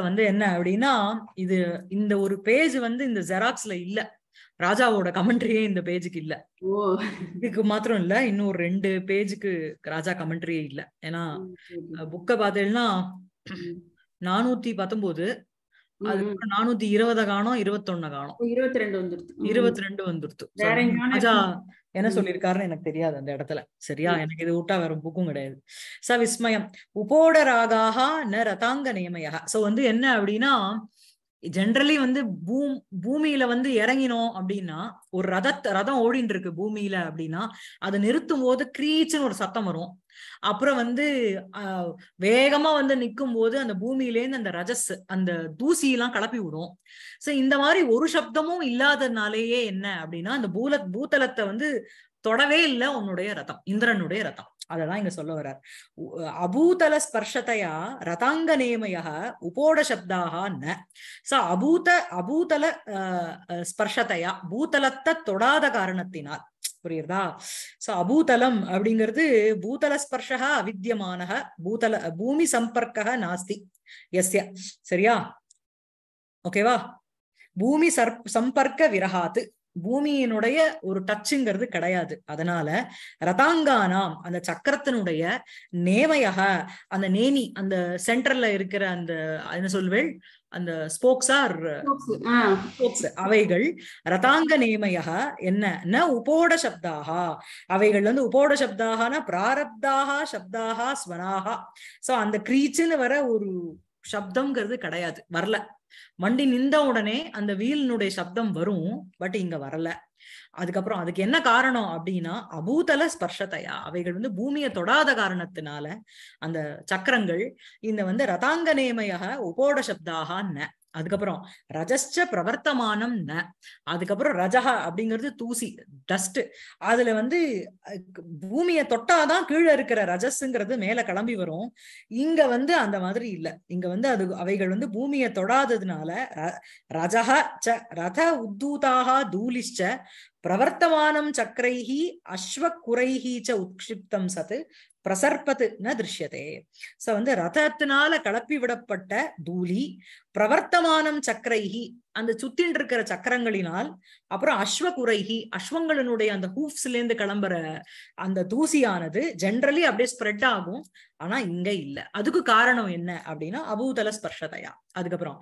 வந்து என்ன அப்படின்னா இது இந்த ஒரு பேஜ் வந்து இந்த ஜெராக்ஸ்ல இல்ல ராஜாவோட கமெண்ட்ரியே இந்த பேஜுக்கு இல்ல இதுக்கு மாத்திரம் இல்ல இன்னும் ரெண்டு பேஜுக்கு ராஜா கமெண்ட்ரியே இல்ல ஏன்னா புக்க பார்த்தேன்னா நானூத்தி பத்தொன்பது அதுக்கப்புறம் நானூத்தி இருபத காணம் இருபத்தொன்னு காணம் இருபத்தி ரெண்டு வந்துருது இருபத்தி ரெண்டு வந்துருத்து ராஜா என்ன சொல்லியிருக்காருன்னு எனக்கு தெரியாது அந்த இடத்துல சரியா எனக்கு இது விட்டா வேற புக்கும் கிடையாது ச விஸ்மயம் உபோட ராகாக ந ரதாங்க நியமையாக சோ வந்து என்ன அப்படின்னா ஜென்ரலி வந்து பூம் பூமியில வந்து இறங்கினோம் அப்படின்னா ஒரு ரதத்தை ரதம் ஓடின்னு இருக்கு பூமியில அப்படின்னா அதை நிறுத்தும் போது கிரீச்சுன்னு ஒரு சத்தம் வரும் அப்புறம் வந்து வேகமா வந்து நிற்கும் போது அந்த பூமியிலேருந்து அந்த ரஜஸ் அந்த தூசி எல்லாம் கலப்பி விடும் சோ இந்த மாதிரி ஒரு சப்தமும் இல்லாததுனாலேயே என்ன அப்படின்னா அந்த பூல பூத்தலத்தை வந்து தொடவே இல்லை உன்னுடைய ரதம் இந்திரனுடைய ரதம் அதெல்லாம் இங்க சொல்ல வர்றார் அபூதல ஸ்பர்ஷத்தையா ரதாங்க நேமையா உபோட சப்தாக ந ச அபூத அபூதல ஸ்பர்ஷத்தையா பூதலத்தை தொடாத காரணத்தினால் புரியுறதா சோ அபூதலம் அப்படிங்கிறது பூதல ஸ்பர்ஷகா அவித்தியமான பூதல பூமி சம்பர்க்க நாஸ்தி எஸ்ய சரியா ஓகேவா பூமி சம்பர்க்க விரகாத்து பூமியினுடைய ஒரு டச்சுங்கிறது கிடையாது அதனால ரதாங்கானாம் அந்த சக்கரத்தினுடைய நேமையாக அந்த நேமி அந்த சென்டர்ல இருக்கிற அந்த என்ன சொல்வேள் அந்த ஸ்போக்ஸ் ஆர் அவைகள் ரதாங்க நேமையாக என்ன ந உபோட சப்தாக அவைகள் வந்து உபோட சப்தாகனா பிராரப்தாக சப்தாக ஸ்வனாகா சோ அந்த கிரீச்சுன்னு வர ஒரு சப்தம்ங்கிறது கிடையாது வரல வண்டி நின்ற உடனே அந்த வீலினுடைய சப்தம் வரும் பட் இங்க வரல அதுக்கப்புறம் அதுக்கு என்ன காரணம் அப்படின்னா அபூதல ஸ்பர்ஷத்தையா அவைகள் வந்து பூமியை தொடாத காரணத்தினால அந்த சக்கரங்கள் இந்த வந்து ரதாங்க நேமையாக உபோட சப்தாக அதுக்கப்புறம் ரஜஸ்ட பிரவர்த்தமானம் ந அதுக்கப்புறம் ரஜஹா அப்படிங்கிறது தூசி டஸ்ட் அதுல வந்து பூமியை தொட்டாதான் கீழே இருக்கிற ரஜஸ்ங்கிறது மேல கிளம்பி வரும் இங்க வந்து அந்த மாதிரி இல்ல இங்க வந்து அது அவைகள் வந்து பூமியை தொடாததுனால ரஜக ச ரத உத்தூதாக தூலிஷ்ட பிரவர்த்தமானம் அஸ்வ அஸ்வக்குரைஹி ச உட்கிப்தம் சத்து பிரசற்பத்து ந திருஷ்யதே சோ வந்து ரதத்தினால கலப்பி விடப்பட்ட தூலி பிரவர்த்தமானம் சக்கரைகி அந்த சுத்தின் இருக்கிற சக்கரங்களினால் அப்புறம் அஸ்வகுரைகி அஸ்வங்களினுடைய அந்த ஹூப்ஸ்ல இருந்து கிளம்புற அந்த தூசியானது ஜென்ரலி அப்படியே ஸ்ப்ரெட் ஆகும் ஆனா இங்க இல்ல அதுக்கு காரணம் என்ன அப்படின்னா அபூதல ஸ்பர்ஷதையா அதுக்கப்புறம்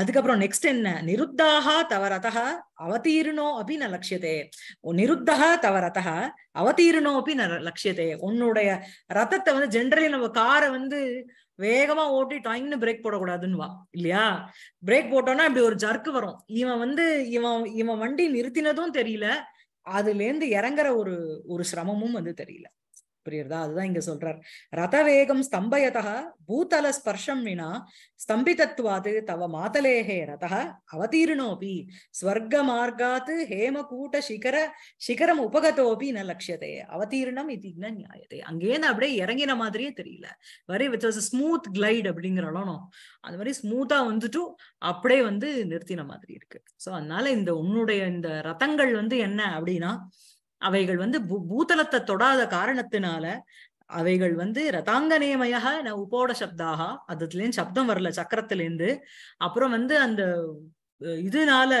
அதுக்கப்புறம் நெக்ஸ்ட் என்ன நிருத்தாக தவறத அவதீர்ணோ அப்படி ந லட்சியதே நிருத்தா தவரதா அவதீர்ணோ அப்படி ந லட்சியதே உன்னுடைய ரத்தத்தை வந்து ஜென்ரலி நம்ம காரை வந்து வேகமா ஓட்டி டைம்னு பிரேக் போடக்கூடாதுன்னு வா இல்லையா பிரேக் போட்டோம்னா இப்படி ஒரு ஜர்க்கு வரும் இவன் வந்து இவன் இவன் வண்டி நிறுத்தினதும் தெரியல அதுல இருந்து இறங்குற ஒரு ஒரு சிரமமும் வந்து தெரியல புரியுறதா அதுதான் இங்க சொல்றார் ரதவேகம் ஸ்தம்பயதா பூதல ஸ்பர்ஷம் வினா ஸ்தம்பிதத்வாது தவ மாதலேஹே ரத அவதீர்ணோபி ஸ்வர்க மார்காத் கூட்ட சிகர சிகரம் உபகதோபி ந லட்சியதே அவதீர்ணம் இது இன்ன நியாயத்தை அங்கேருந்து அப்படியே இறங்கின மாதிரியே தெரியல வெரி வித் ஸ்மூத் கிளைட் அப்படிங்கிற அளவனும் அது மாதிரி ஸ்மூத்தா வந்துட்டு அப்படியே வந்து நிறுத்தின மாதிரி இருக்கு சோ அதனால இந்த உன்னுடைய இந்த ரதங்கள் வந்து என்ன அப்படின்னா அவைகள் வந்து பூதலத்தை தொடாத காரணத்தினால அவைகள் வந்து ரதாங்கநேமய நான் உபோட சப்தாகா அதுலேருந்து சப்தம் வரல சக்கரத்துலேருந்து அப்புறம் வந்து அந்த இதனால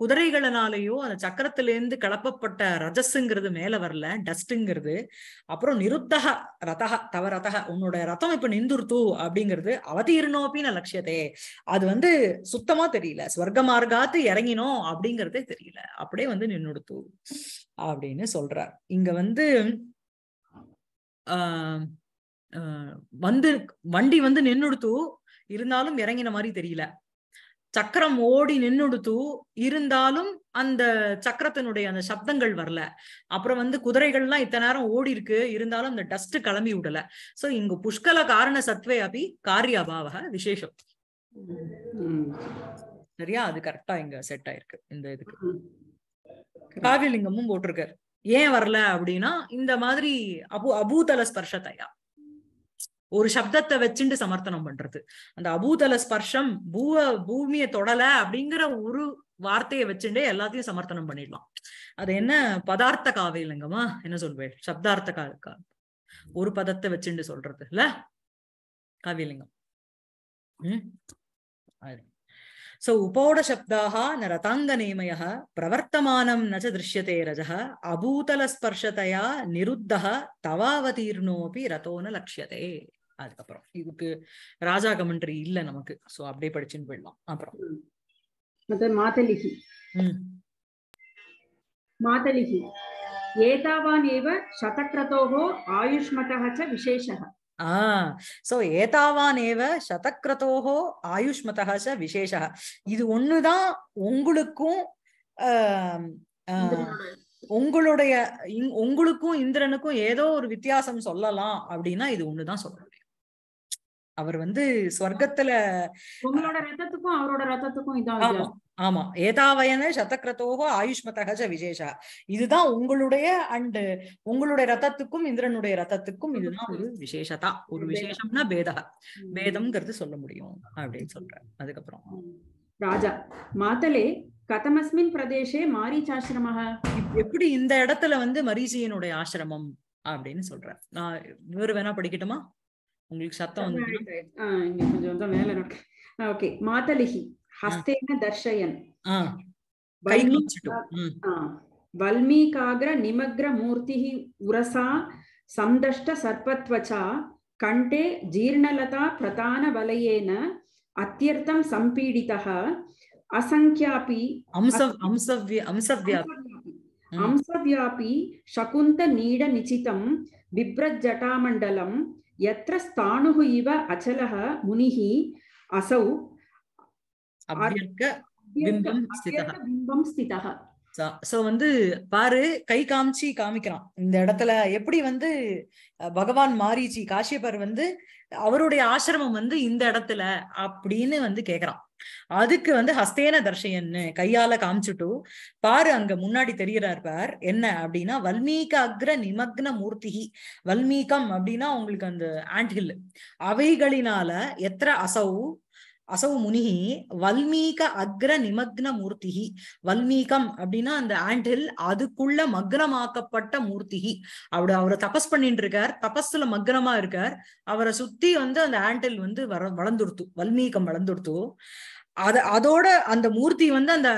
குதிரைகளினாலேயோ அந்த சக்கரத்திலேருந்து கலப்பப்பட்ட ரஜஸுங்கிறது மேல வரல டஸ்ட்டுங்கிறது அப்புறம் நிருத்தக ரதக தவ ரதக உன்னோட ரத்தம் இப்ப நிந்துருத்து அப்படிங்கிறது அப்படின்னு லட்சியதே அது வந்து சுத்தமா தெரியல ஸ்வர்க்க மார்க்காத்து இறங்கினோம் அப்படிங்கறதே தெரியல அப்படியே வந்து நின்னுடுத்து அப்படின்னு சொல்றார் இங்க வந்து ஆஹ் வந்து வண்டி வந்து நின்னுடுத்து இருந்தாலும் இறங்கின மாதிரி தெரியல சக்கரம் ஓடி நின்னுடுத்து இருந்தாலும் அந்த சக்கரத்தினுடைய அந்த சப்தங்கள் வரல அப்புறம் வந்து குதிரைகள்லாம் இத்தனை நேரம் ஓடி இருக்கு இருந்தாலும் அந்த டஸ்ட் கிளம்பி விடல சோ இங்க புஷ்கல காரண சத்வே அபி காரிய அபாவ விசேஷம் சரியா அது கரெக்டா இங்க செட் ஆயிருக்கு இந்த இதுக்கு காவியலிங்கமும் போட்டிருக்காரு ஏன் வரல அப்படின்னா இந்த மாதிரி அபூ அபூதல ஸ்பர்ஷத்தையா ஒரு சப்தத்தை வச்சுட்டு சமர்த்தனம் பண்றது அந்த அபூதல ஸ்பர்ஷம் பூவ பூமிய தொடல அப்படிங்கிற ஒரு வார்த்தையை வச்சுட்டே எல்லாத்தையும் சமர்த்தனம் பண்ணிடலாம் அது என்ன பதார்த்த காவியலங்கமா என்ன சொல்வேன் சப்தார்த்த கா ஒரு பதத்தை வச்சுட்டு சொல்றது இல்ல காவியலிங்கம் உம் உபோட உபோடசப்தாக ந நேமய பிரவர்த்தமானம் நச்ச திருஷ்யத்தே ரஜ ஸ்பர்ஷதையா நிருத்தக தவாவதீர்ணோபி ரதோ ந லட்சியதே அதுக்கப்புறம் இதுக்கு ராஜா கமெண்ட்ரி இல்ல நமக்கு சோ அப்படியே படிச்சுன்னு போயிடலாம் அப்புறம் மாதலிகி மாதலிகி ஏதாவான் ஏவ சதக்ரதோகோ ஆயுஷ்மதக ச விசேஷக சோ ஏதாவானேவ சதக்ரதோகோ ஆயுஷ்மதக ச விசேஷக இது ஒண்ணுதான் உங்களுக்கும் உங்களுடைய உங்களுக்கும் இந்திரனுக்கும் ஏதோ ஒரு வித்தியாசம் சொல்லலாம் அப்படின்னா இது ஒண்ணுதான் சொல்லலாம் அவர் வந்து ஸ்வர்க்கத்துல உங்களோட ரத்தத்துக்கும் அவரோட ரத்தத்துக்கும் இதான் ஆமா ஏதாவயன சதக்கிரதோகோ ஆயுஷ்மதகஜ விசேஷா இதுதான் உங்களுடைய அண்டு உங்களுடைய ரத்தத்துக்கும் இந்திரனுடைய ரத்தத்துக்கும் இதுதான் ஒரு விசேஷதா ஒரு விசேஷம்னா பேதா பேதம்ங்கிறது சொல்ல முடியும் அப்படின்னு சொல்றேன் அதுக்கப்புறம் ராஜா மாதலே கதமஸ்மின் பிரதேசே ஆசிரமாக எப்படி இந்த இடத்துல வந்து மரீசியனுடைய ஆசிரமம் அப்படின்னு சொல்றேன் நான் வேறு வேணா படிக்கட்டுமா உங்களுக்கு சத்தம் வந்து இங்க கொஞ்சம் வேலை நடக்கு ஓகே மாதலிஹி ஹஸ்தேன தர்ஷயன் வல்மீகாகிர நிமக்ர மூர்த்தி உரசா சந்தஷ்ட சர்பத்வச்சா கண்டே ஜீர்ணலதா பிரதான வலயேன அத்தியர்த்தம் சம்பீடிதः அசங்கியாபி அம்சவ்யாபி சகுந்த நீட நிச்சிதம் விப்ரஜட்டாமண்டலம் यत्र स्थाणुः इव अचलः मुनिः असौ சோ வந்து பாரு கை காமிச்சு காமிக்கிறான் இந்த இடத்துல எப்படி வந்து பகவான் மாரிச்சி காசியப்பர் வந்து அவருடைய ஆசிரமம் வந்து இந்த இடத்துல அப்படின்னு வந்து கேக்குறான் அதுக்கு வந்து ஹஸ்தேன தர்ஷயன்னு கையால காமிச்சுட்டு பாரு அங்க முன்னாடி தெரியறாரு பார் என்ன அப்படின்னா வல்மீக அக்ர நிமக்ன மூர்த்திகி வல்மீகம் அப்படின்னா உங்களுக்கு அந்த ஆண்ட் ஹில் அவைகளினால எத்தனை அசவு அசௌ முனிகி வல்மீக அக்ர நிமக்ன மூர்த்தி வல்மீகம் அப்படின்னா அந்த ஆண்டில் அதுக்குள்ள மக்னமாக்கப்பட்ட மூர்த்தி அவரு அவரை தபஸ் பண்ணிட்டு இருக்கார் தபஸ்ல மக்னமா இருக்கார் அவரை சுத்தி வந்து அந்த ஆண்டில் வந்து வர வளர்ந்துடுத்து வல்மீகம் வளர்ந்துடுத்து அத அதோட அந்த மூர்த்தி வந்து அந்த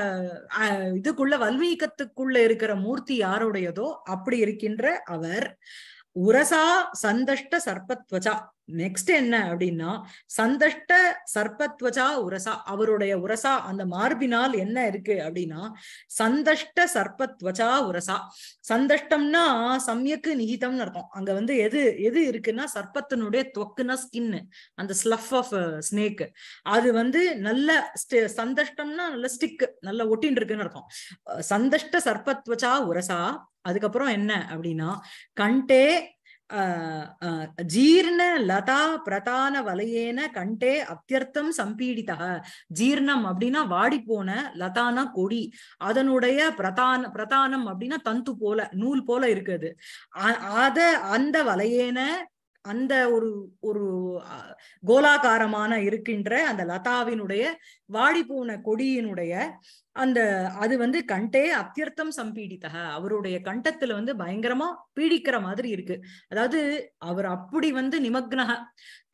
இதுக்குள்ள வல்மீகத்துக்குள்ள இருக்கிற மூர்த்தி யாருடையதோ அப்படி இருக்கின்ற அவர் உரசா சந்தஷ்ட சர்பத்வஜா நெக்ஸ்ட் என்ன அப்படின்னா சந்தஷ்ட சர்பத்வஜா உரசா அவருடைய உரசா அந்த மார்பினால் என்ன இருக்கு அப்படின்னா சந்தஷ்ட சர்பத்வஜா உரசா சந்தஷ்டம்னா சமயக்கு நிகிதம்னு அர்த்தம் அங்க வந்து எது எது இருக்குன்னா சர்பத்தினுடைய தொக்குனா ஸ்கின் அந்த ஸ்லஃப் ஆஃப் ஸ்னேக் அது வந்து நல்ல சந்தஷ்டம்னா நல்ல ஸ்டிக் நல்ல ஒட்டின் இருக்குன்னு அர்த்தம் சந்தஷ்ட சர்பத்வஜா உரசா அதுக்கப்புறம் என்ன அப்படின்னா கண்டே ஜீர்ண லதா பிரதான வலையேன கண்டே அத்தியர்த்தம் சம்பீடிதா ஜீர்ணம் அப்படின்னா வாடி போன லதானா கொடி அதனுடைய பிரதான பிரதானம் அப்படின்னா தந்து போல நூல் போல இருக்குது அத அந்த வலையேன அந்த ஒரு ஒரு கோலாகாரமான இருக்கின்ற அந்த லதாவினுடைய வாடிப்பூன கொடியினுடைய அந்த அது வந்து கண்டே அத்தியர்த்தம் சம்பீடித்தக அவருடைய கண்டத்துல வந்து பயங்கரமா பீடிக்கிற மாதிரி இருக்கு அதாவது அவர் அப்படி வந்து நிமக்னக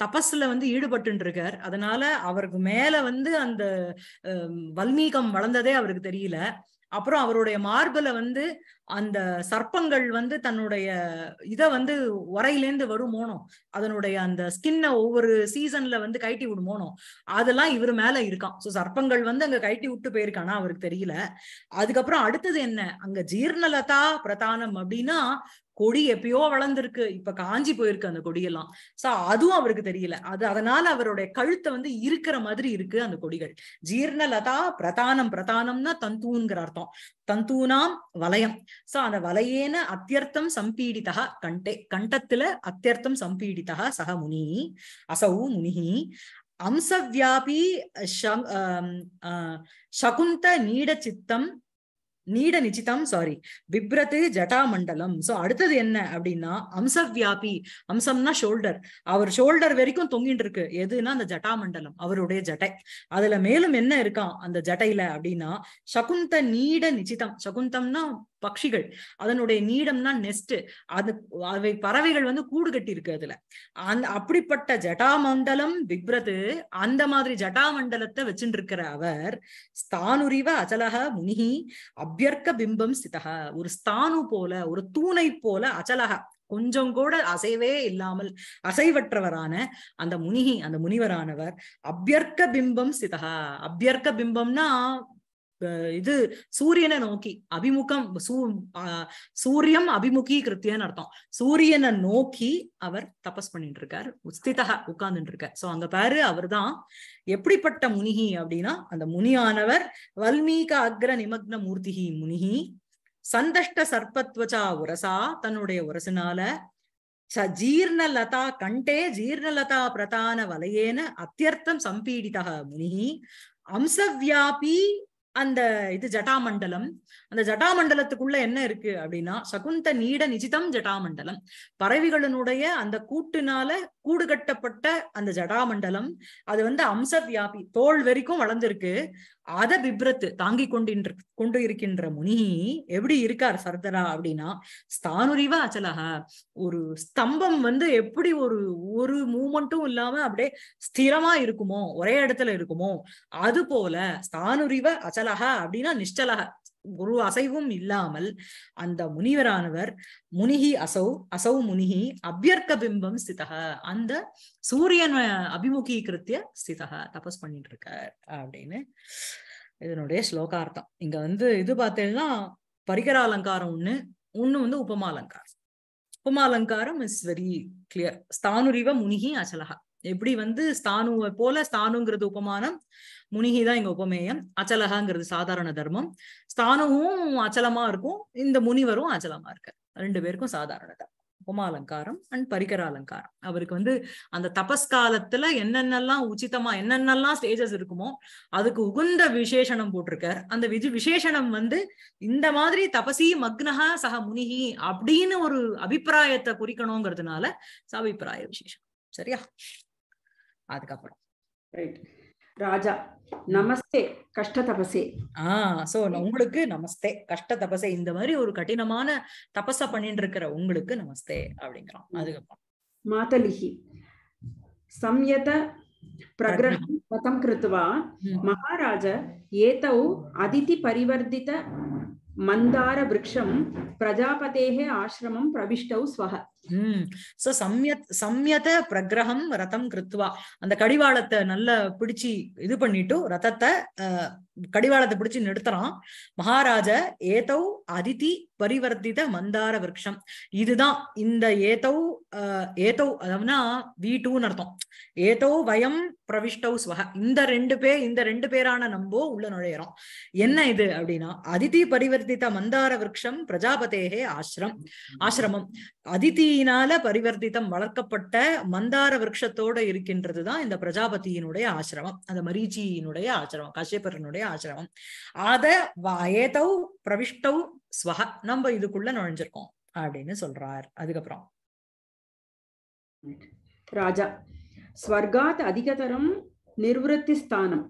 தபஸ்ல வந்து ஈடுபட்டு இருக்கார் அதனால அவருக்கு மேல வந்து அந்த வல்மீகம் வளர்ந்ததே அவருக்கு தெரியல அப்புறம் அவருடைய மார்புல வந்து அந்த சர்ப்பங்கள் வந்து தன்னுடைய இதை வந்து உரையிலேருந்து வரும் மோனம் அதனுடைய அந்த ஸ்கின்னை ஒவ்வொரு சீசன்ல வந்து கைட்டி விடும் அதெல்லாம் இவர் மேல இருக்கான் ஸோ சர்ப்பங்கள் வந்து அங்க கைட்டி விட்டு போயிருக்கானா அவருக்கு தெரியல அதுக்கப்புறம் அடுத்தது என்ன அங்க ஜீர்ணலதா பிரதானம் அப்படின்னா கொடி எப்பயோ வளர்ந்துருக்கு இப்ப காஞ்சி போயிருக்கு அந்த கொடியெல்லாம் சோ அதுவும் அவருக்கு தெரியல அது அதனால அவருடைய கழுத்தை வந்து இருக்கிற மாதிரி இருக்கு அந்த கொடிகள் ஜீர்ண லதா பிரதானம் பிரதானம்னா தந்தூன்கிற அர்த்தம் தந்தூனாம் வலயம் சோ அந்த வலையேன அத்தியர்த்தம் சம்பீடிதா கண்டே கண்டத்துல அத்தியர்த்தம் சம்பீடிதா சக முனி அசௌ முனிஹி அம்சவியாபி சகுந்த நீட சித்தம் நீட நிச்சிதம் சாரி விப்ரத்து ஜட்டாமண்டலம் சோ அடுத்தது என்ன அப்படின்னா அம்சவியாபி அம்சம்னா ஷோல்டர் அவர் ஷோல்டர் வரைக்கும் தொங்கிட்டு இருக்கு எதுனா அந்த ஜட்டாமண்டலம் அவருடைய ஜட்டை அதுல மேலும் என்ன இருக்கான் அந்த ஜட்டையில அப்படின்னா சகுந்த நீட நிச்சிதம் சகுந்தம்னா பக்ஷிகள் அதனுடைய நீடம்னா நெஸ்ட் அது அவை பறவைகள் வந்து கூடு கட்டி இருக்கு அதுல அந்த அப்படிப்பட்ட ஜட்டாமண்டலம் விப்ரது அந்த மாதிரி ஜட்டாமண்டலத்தை வச்சுட்டு இருக்கிற அவர் ஸ்தானுரிவ அச்சலக முனிகி அபியர்க்க பிம்பம் சிதக ஒரு ஸ்தானு போல ஒரு தூணை போல அச்சலக கொஞ்சம் கூட அசைவே இல்லாமல் அசைவற்றவரான அந்த முனிகி அந்த முனிவரானவர் அபியர்க்க பிம்பம் சிதகா அபியர்க்க பிம்பம்னா இது சூரியனை நோக்கி அபிமுகம் சூரியம் அபிமுகி கிருத்தியன் அர்த்தம் சூரியனை நோக்கி அவர் தபஸ் பண்ணிட்டு இருக்கார் உஸ்திதா உட்கார்ந்துட்டு இருக்கார் சோ அங்க பாரு அவர் தான் எப்படிப்பட்ட முனிகி அப்படின்னா அந்த முனியானவர் வல்மீக அக்ர நிமக்ன மூர்த்திகி முனிகி சந்தஷ்ட சர்பத்வசா உரசா தன்னுடைய உரசனால ஜீர்ணலதா கண்டே ஜீர்ணலதா பிரதான வலையேன அத்தியர்த்தம் சம்பீடிதா முனிகி அம்சவியாபி அந்த இது ஜட்டாமண்டலம் அந்த ஜட்டாமண்டலத்துக்குள்ள என்ன இருக்கு அப்படின்னா சகுந்த நீட நிஜிதம் ஜட்டாமண்டலம் பறவைகளினுடைய அந்த கூட்டுனால கூடு கட்டப்பட்ட அந்த ஜடாமண்டலம் அது வந்து அம்ச வியாபி தோல் வரைக்கும் வளர்ந்துருக்கு அத பிப்ரத்து தாங்கி கொண்டின்ற கொண்டு இருக்கின்ற முனி எப்படி இருக்கார் சர்தரா அப்படின்னா ஸ்தானுரிவ அச்சலக ஒரு ஸ்தம்பம் வந்து எப்படி ஒரு ஒரு மூமெண்ட்டும் இல்லாம அப்படியே ஸ்திரமா இருக்குமோ ஒரே இடத்துல இருக்குமோ அது போல ஸ்தானுரிவ அச்சலக அப்படின்னா நிஷ்டலக ஒரு அசைவும் இல்லாமல் அந்த முனிவரானவர் முனிகி அசௌ அசௌ முனிகி அபியர்க்க பிம்பம் ஸ்திதக அந்த சூரியன் அபிமுகீகிருத்திய ஸ்திதக தபஸ் பண்ணிட்டு இருக்கார் அப்படின்னு இதனுடைய ஸ்லோகார்த்தம் இங்க வந்து இது பார்த்தீங்கன்னா பரிகர அலங்காரம் ஒண்ணு ஒண்ணு வந்து உபமாலங்காரம் உபமாலங்காரம் இஸ் வெரி கிளியர் ஸ்தானுரிவ முனிகி அச்சலகா எப்படி வந்து ஸ்தானுவை போல ஸ்தானுங்கிறது உபமானம் முனிகி தான் இங்க உபமேயம் அச்சலகாங்கிறது சாதாரண தர்மம் ஸ்தானமும் அச்சலமா இருக்கும் இந்த முனிவரும் அச்சலமா இருக்க ரெண்டு பேருக்கும் சாதாரண தர்மம் உபமாலங்காரம் அண்ட் பரிகர அலங்காரம் அவருக்கு வந்து அந்த தபஸ்காலத்துல என்னென்னலாம் உச்சிதமா என்னென்னலாம் ஸ்டேஜஸ் இருக்குமோ அதுக்கு உகுந்த விசேஷனம் போட்டிருக்கார் அந்த விஜி விசேஷனம் வந்து இந்த மாதிரி தபசி மக்னஹா சக முனிகி அப்படின்னு ஒரு அபிப்பிராயத்தை குறிக்கணுங்கிறதுனால சபிப்பிராய விசேஷம் சரியா அதுக்கப்புறம் ராஜா நமஸ்தே கஷ்ட தபசே ஆஹ் சோ உங்களுக்கு நமஸ்தே கஷ்ட தபசே இந்த மாதிரி ஒரு கடினமான தபச பண்ணிட்டு இருக்கிற உங்களுக்கு நமஸ்தே அப்படிங்கிறோம் அதுக்கப்புறம் மாதலிஹி சம்யத பிரகிரகம் கதம் கிருத்வா மகாராஜ ஏதௌ அதிதி பரிவர்த்தித மந்தார விரக்ஷம் பிரஜாபதேகே ஆசிரமம் பிரவிஷ்டௌ ஸ்வஹ உம் சோ சம்யத் சம்யத பிரகிரகம் ரதம் கிருத்வா அந்த கடிவாளத்தை நல்லா பிடிச்சி இது பண்ணிட்டு ரதத்தை கடிவாளத்தை பிடிச்சி நிறுத்துறான் மகாராஜ ஏதௌ அதிதி பரிவர்த்தித மந்தார விரக்ஷம் இதுதான் இந்த ஏதௌ ஏதௌ அதாவதுனா வி டூன்னு அர்த்தம் ஏதோ வயம் பிரவிஷ்டௌ ஸ்வக இந்த ரெண்டு பேர் இந்த ரெண்டு பேரான நம்போ உள்ள நுழையிறோம் என்ன இது அப்படின்னா அதிதி பரிவர்த்தித மந்தார விரக்ஷம் பிரஜாபதேகே ஆசிரம் ஆசிரமம் அதிதி பக்தியினால பரிவர்த்தித்தம் வளர்க்கப்பட்ட மந்தார விரக்ஷத்தோட இருக்கின்றதுதான் இந்த பிரஜாபதியினுடைய ஆசிரமம் அந்த மரீச்சியினுடைய ஆசிரமம் காசியப்பரனுடைய ஆசிரமம் அத ஏதௌ பிரவிஷ்டௌ ஸ்வஹ நம்ம இதுக்குள்ள நுழைஞ்சிருக்கோம் அப்படின்னு சொல்றார் அதுக்கப்புறம் ராஜா ஸ்வர்காத் அதிகதரம் நிர்வத்தி ஸ்தானம்